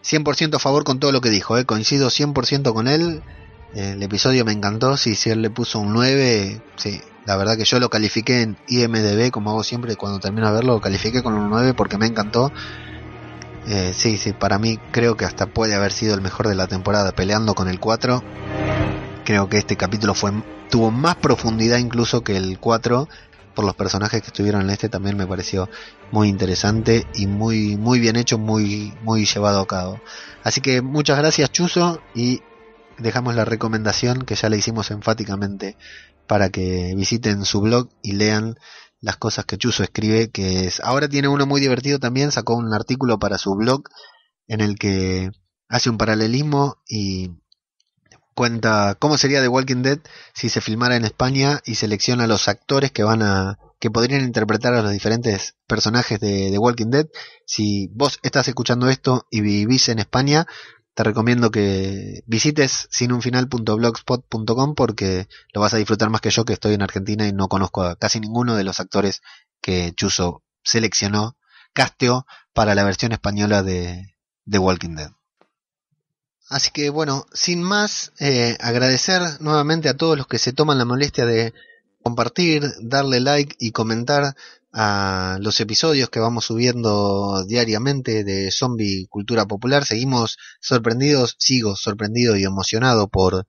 eh, a favor con todo lo que dijo, eh. coincido 100% con él. El episodio me encantó, sí, si él le puso un 9, sí, la verdad que yo lo califiqué en IMDB, como hago siempre cuando termino de verlo, lo califiqué con un 9 porque me encantó. Eh, sí, sí, para mí creo que hasta puede haber sido el mejor de la temporada peleando con el 4. Creo que este capítulo fue, tuvo más profundidad incluso que el 4. Por los personajes que estuvieron en este también me pareció muy interesante y muy, muy bien hecho, muy, muy llevado a cabo. Así que muchas gracias Chuso y dejamos la recomendación que ya le hicimos enfáticamente para que visiten su blog y lean las cosas que Chuso escribe, que es, ahora tiene uno muy divertido también, sacó un artículo para su blog en el que hace un paralelismo y cuenta cómo sería The Walking Dead si se filmara en España y selecciona los actores que van a que podrían interpretar a los diferentes personajes de The Walking Dead. Si vos estás escuchando esto y vivís en España, te recomiendo que visites sinunfinal.blogspot.com porque lo vas a disfrutar más que yo que estoy en Argentina y no conozco a casi ninguno de los actores que Chuso seleccionó, casteo para la versión española de The Walking Dead. Así que bueno, sin más, eh, agradecer nuevamente a todos los que se toman la molestia de compartir, darle like y comentar a los episodios que vamos subiendo diariamente de Zombie Cultura Popular. Seguimos sorprendidos, sigo sorprendido y emocionado por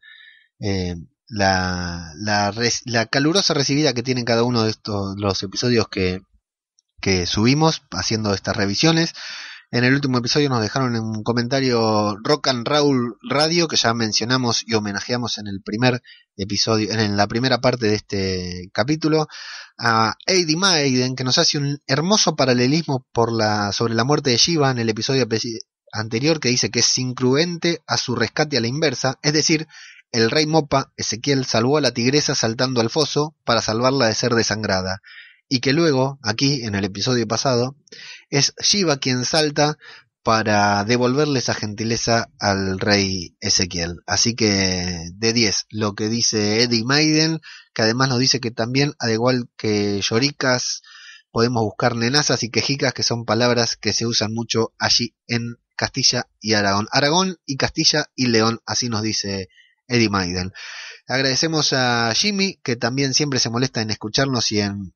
eh, la, la, la, calurosa recibida que tienen cada uno de estos los episodios que, que subimos haciendo estas revisiones. En el último episodio nos dejaron en un comentario Rock and Roll Radio, que ya mencionamos y homenajeamos en el primer episodio, en la primera parte de este capítulo, a Eddie Maiden, que nos hace un hermoso paralelismo sobre la muerte de Shiva en el episodio anterior, que dice que es incruente a su rescate a la inversa, es decir, el rey Mopa, Ezequiel, salvó a la tigresa saltando al foso para salvarla de ser desangrada y que luego, aquí en el episodio pasado, es Shiva quien salta para devolverle esa gentileza al rey Ezequiel. Así que de 10, lo que dice Eddie Maiden, que además nos dice que también, al igual que lloricas, podemos buscar nenazas y quejicas, que son palabras que se usan mucho allí en Castilla y Aragón. Aragón y Castilla y León, así nos dice Eddie Maiden. Agradecemos a Jimmy, que también siempre se molesta en escucharnos y en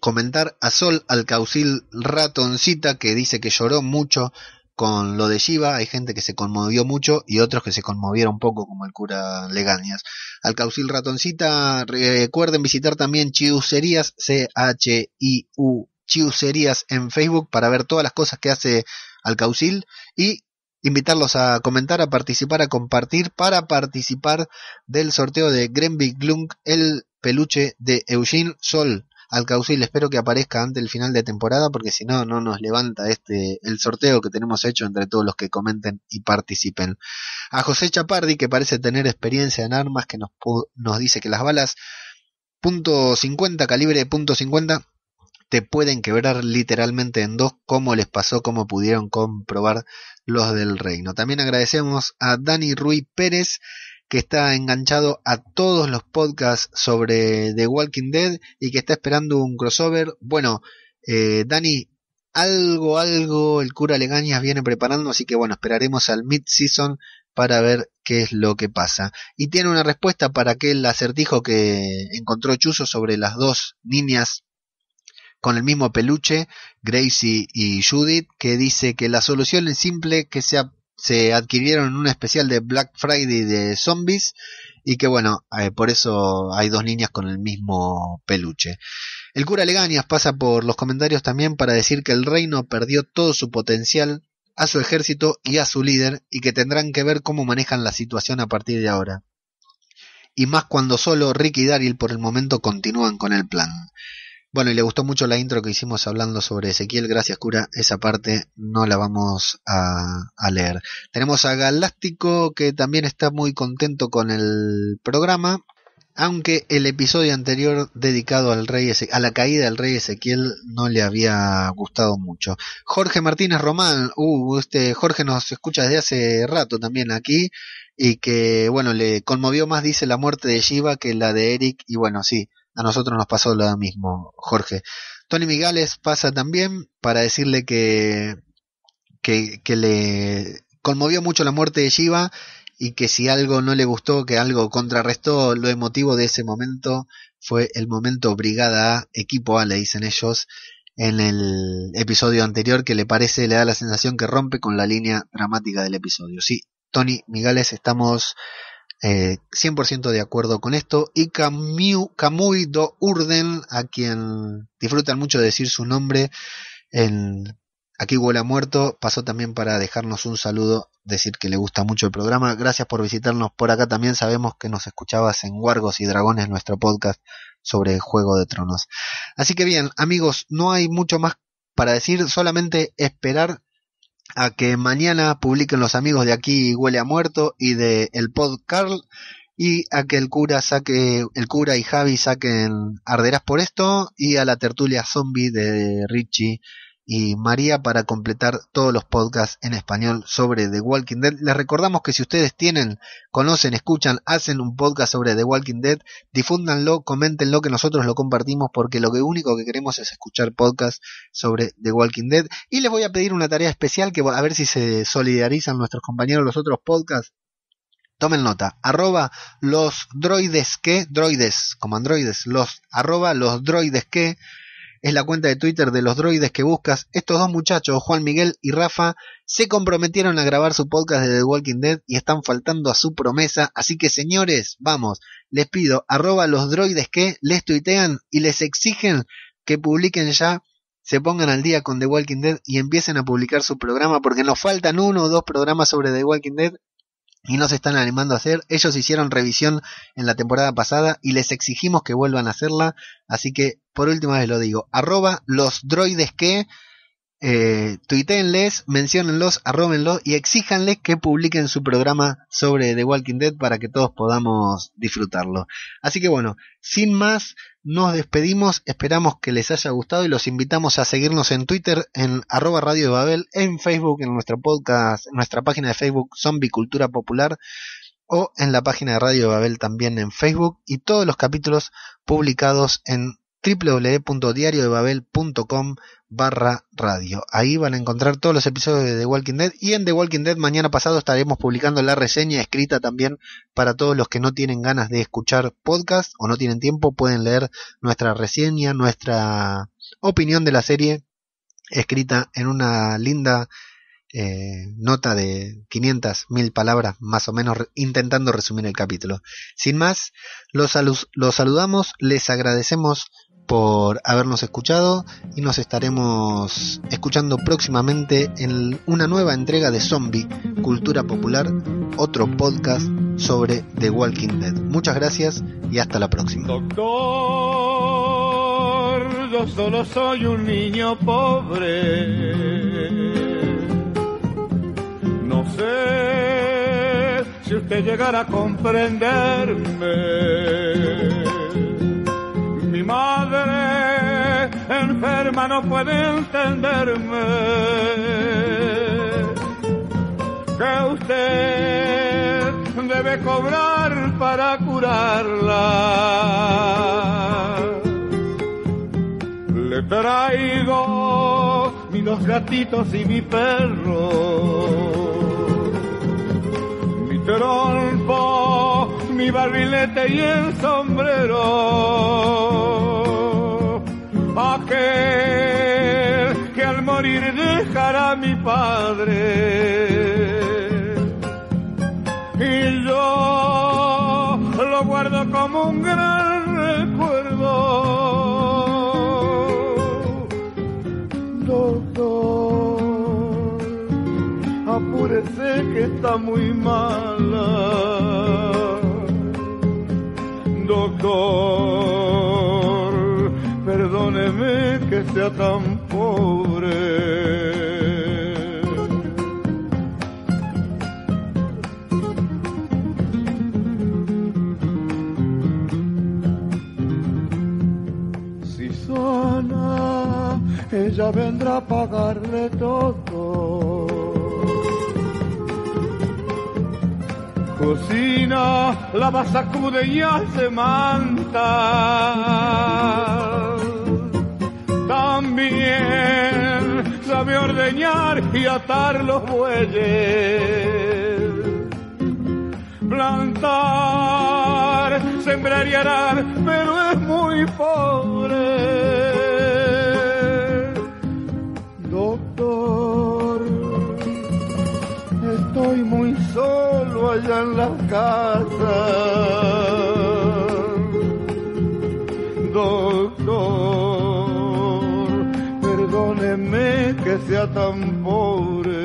comentar a Sol Alcaucil Ratoncita que dice que lloró mucho con lo de Shiva. Hay gente que se conmovió mucho y otros que se conmovieron un poco, como el cura Legañas. Alcaucil Ratoncita, recuerden visitar también Chiuserías, C-H-I-U, Chiuserías en Facebook para ver todas las cosas que hace Alcaucil y invitarlos a comentar, a participar, a compartir para participar del sorteo de Grenby Glunk, el peluche de Eugene Sol al Causil. Espero que aparezca antes del final de temporada porque si no, no nos levanta este el sorteo que tenemos hecho entre todos los que comenten y participen. A José Chapardi, que parece tener experiencia en armas, que nos, nos dice que las balas punto .50, calibre punto .50, te pueden quebrar literalmente en dos, como les pasó, como pudieron comprobar los del reino. También agradecemos a Dani Ruiz Pérez, que está enganchado a todos los podcasts sobre The Walking Dead y que está esperando un crossover. Bueno, eh, Dani, algo, algo el cura Legañas viene preparando, así que bueno, esperaremos al mid-season para ver qué es lo que pasa. Y tiene una respuesta para aquel acertijo que encontró Chuzo sobre las dos niñas con el mismo peluche, Gracie y Judith, que dice que la solución es simple, que sea se adquirieron en un especial de Black Friday de zombies y que bueno, eh, por eso hay dos niñas con el mismo peluche. El cura Legañas pasa por los comentarios también para decir que el reino perdió todo su potencial a su ejército y a su líder y que tendrán que ver cómo manejan la situación a partir de ahora. Y más cuando solo Rick y Daryl por el momento continúan con el plan. Bueno, y le gustó mucho la intro que hicimos hablando sobre Ezequiel. Gracias, cura. Esa parte no la vamos a, leer. Tenemos a Galáctico que también está muy contento con el programa. Aunque el episodio anterior dedicado al rey a la caída del rey Ezequiel no le había gustado mucho. Jorge Martínez Román, uh, este Jorge nos escucha desde hace rato también aquí y que bueno, le conmovió más dice la muerte de Shiva que la de Eric y bueno, sí, a nosotros nos pasó lo mismo, Jorge. Tony Migales pasa también para decirle que, que, que le conmovió mucho la muerte de Shiva y que si algo no le gustó, que algo contrarrestó lo emotivo de ese momento, fue el momento Brigada A, Equipo A, le dicen ellos en el episodio anterior, que le parece, le da la sensación que rompe con la línea dramática del episodio. Sí, Tony Migales, estamos 100% eh, de acuerdo con esto. Y Camu Camuy Do Urden, a quien disfrutan mucho decir su nombre en Aquí huele muerto, pasó también para dejarnos un saludo, decir que le gusta mucho el programa. Gracias por visitarnos por acá también. Sabemos que nos escuchabas en Wargos y Dragones, nuestro podcast sobre Juego de Tronos. Así que bien, amigos, no hay mucho más para decir, solamente esperar a que mañana publiquen los amigos de aquí Huele a Muerto y de El Pod Carl y a que el cura saque, el cura y Javi saquen Arderás por esto y a la tertulia zombie de Richie y María para completar todos los podcasts en español sobre The Walking Dead. Les recordamos que si ustedes tienen, conocen, escuchan, hacen un podcast sobre The Walking Dead, difúndanlo, coméntenlo que nosotros lo compartimos porque lo único que queremos es escuchar podcasts sobre The Walking Dead. Y les voy a pedir una tarea especial que a ver si se solidarizan nuestros compañeros los otros podcasts. Tomen nota, arroba los droides que, droides, como androides, los, arroba los droides que, es la cuenta de Twitter de los droides que buscas. Estos dos muchachos, Juan Miguel y Rafa, se comprometieron a grabar su podcast de The Walking Dead y están faltando a su promesa. Así que señores, vamos, les pido arroba los droides que les tuitean y les exigen que publiquen ya, se pongan al día con The Walking Dead y empiecen a publicar su programa porque nos faltan uno o dos programas sobre The Walking Dead y no se están animando a hacer. Ellos hicieron revisión en la temporada pasada y les exigimos que vuelvan a hacerla. Así que por última vez lo digo, arroba los droides que eh, tuiteenles, menciónenlos, arrobenlos y exíjanles que publiquen su programa sobre The Walking Dead para que todos podamos disfrutarlo. Así que bueno, sin más, nos despedimos, esperamos que les haya gustado y los invitamos a seguirnos en Twitter, en arroba Radio de Babel, en Facebook, en nuestro podcast, en nuestra página de Facebook Zombie Cultura Popular o en la página de Radio de Babel también en Facebook y todos los capítulos publicados en www.diariodebabel.com barra radio. Ahí van a encontrar todos los episodios de The Walking Dead y en The Walking Dead mañana pasado estaremos publicando la reseña escrita también para todos los que no tienen ganas de escuchar podcast o no tienen tiempo, pueden leer nuestra reseña, nuestra opinión de la serie escrita en una linda eh, nota de 500, mil palabras más o menos intentando resumir el capítulo. Sin más, los, los saludamos, les agradecemos por habernos escuchado y nos estaremos escuchando próximamente en una nueva entrega de Zombie, Cultura Popular, otro podcast sobre The Walking Dead. Muchas gracias y hasta la próxima. Doctor, yo solo soy un niño pobre. No sé si usted llegará a comprenderme mi madre enferma no puede entenderme. Que usted debe cobrar para curarla. Le traigo mis dos gatitos y mi perro trompo, mi barrilete y el sombrero. Aquel que al morir dejará a mi padre. Y yo lo guardo como un gran recuerdo. Doctor, apúrese que está muy mal. Doctor, perdóneme que sea tan pobre. Si sana, ella vendrá a pagarle todo cocina, lava, sacude y hace manta. También sabe ordeñar y atar los bueyes. Plantar, sembrar y arar, pero es muy pobre allá en las casas. Doctor, perdóneme que sea tan pobre.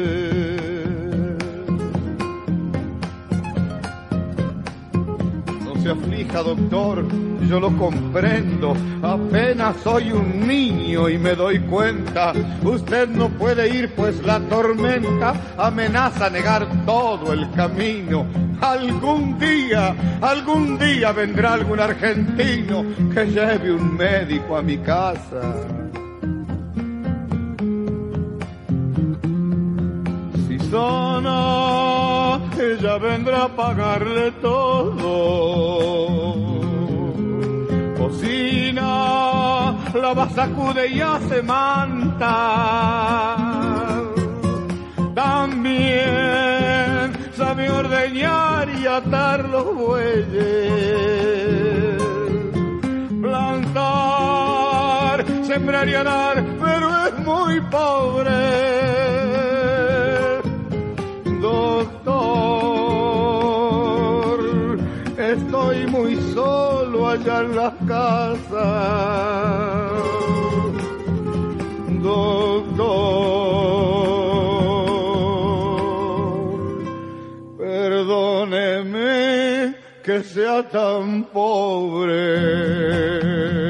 No se aflija, doctor yo lo comprendo. Apenas soy un niño y me doy cuenta. Usted no puede ir, pues la tormenta amenaza negar todo el camino. Algún día, algún día vendrá algún argentino que lleve un médico a mi casa. Si sona, ella vendrá a pagarle todo lava sacude y hace manta. También sabe ordeñar y atar los bueyes. Plantar, sembrar y arar, pero es muy pobre. Doctor, estoy muy solo allá en las casas. Perdóneme que sea tan pobre.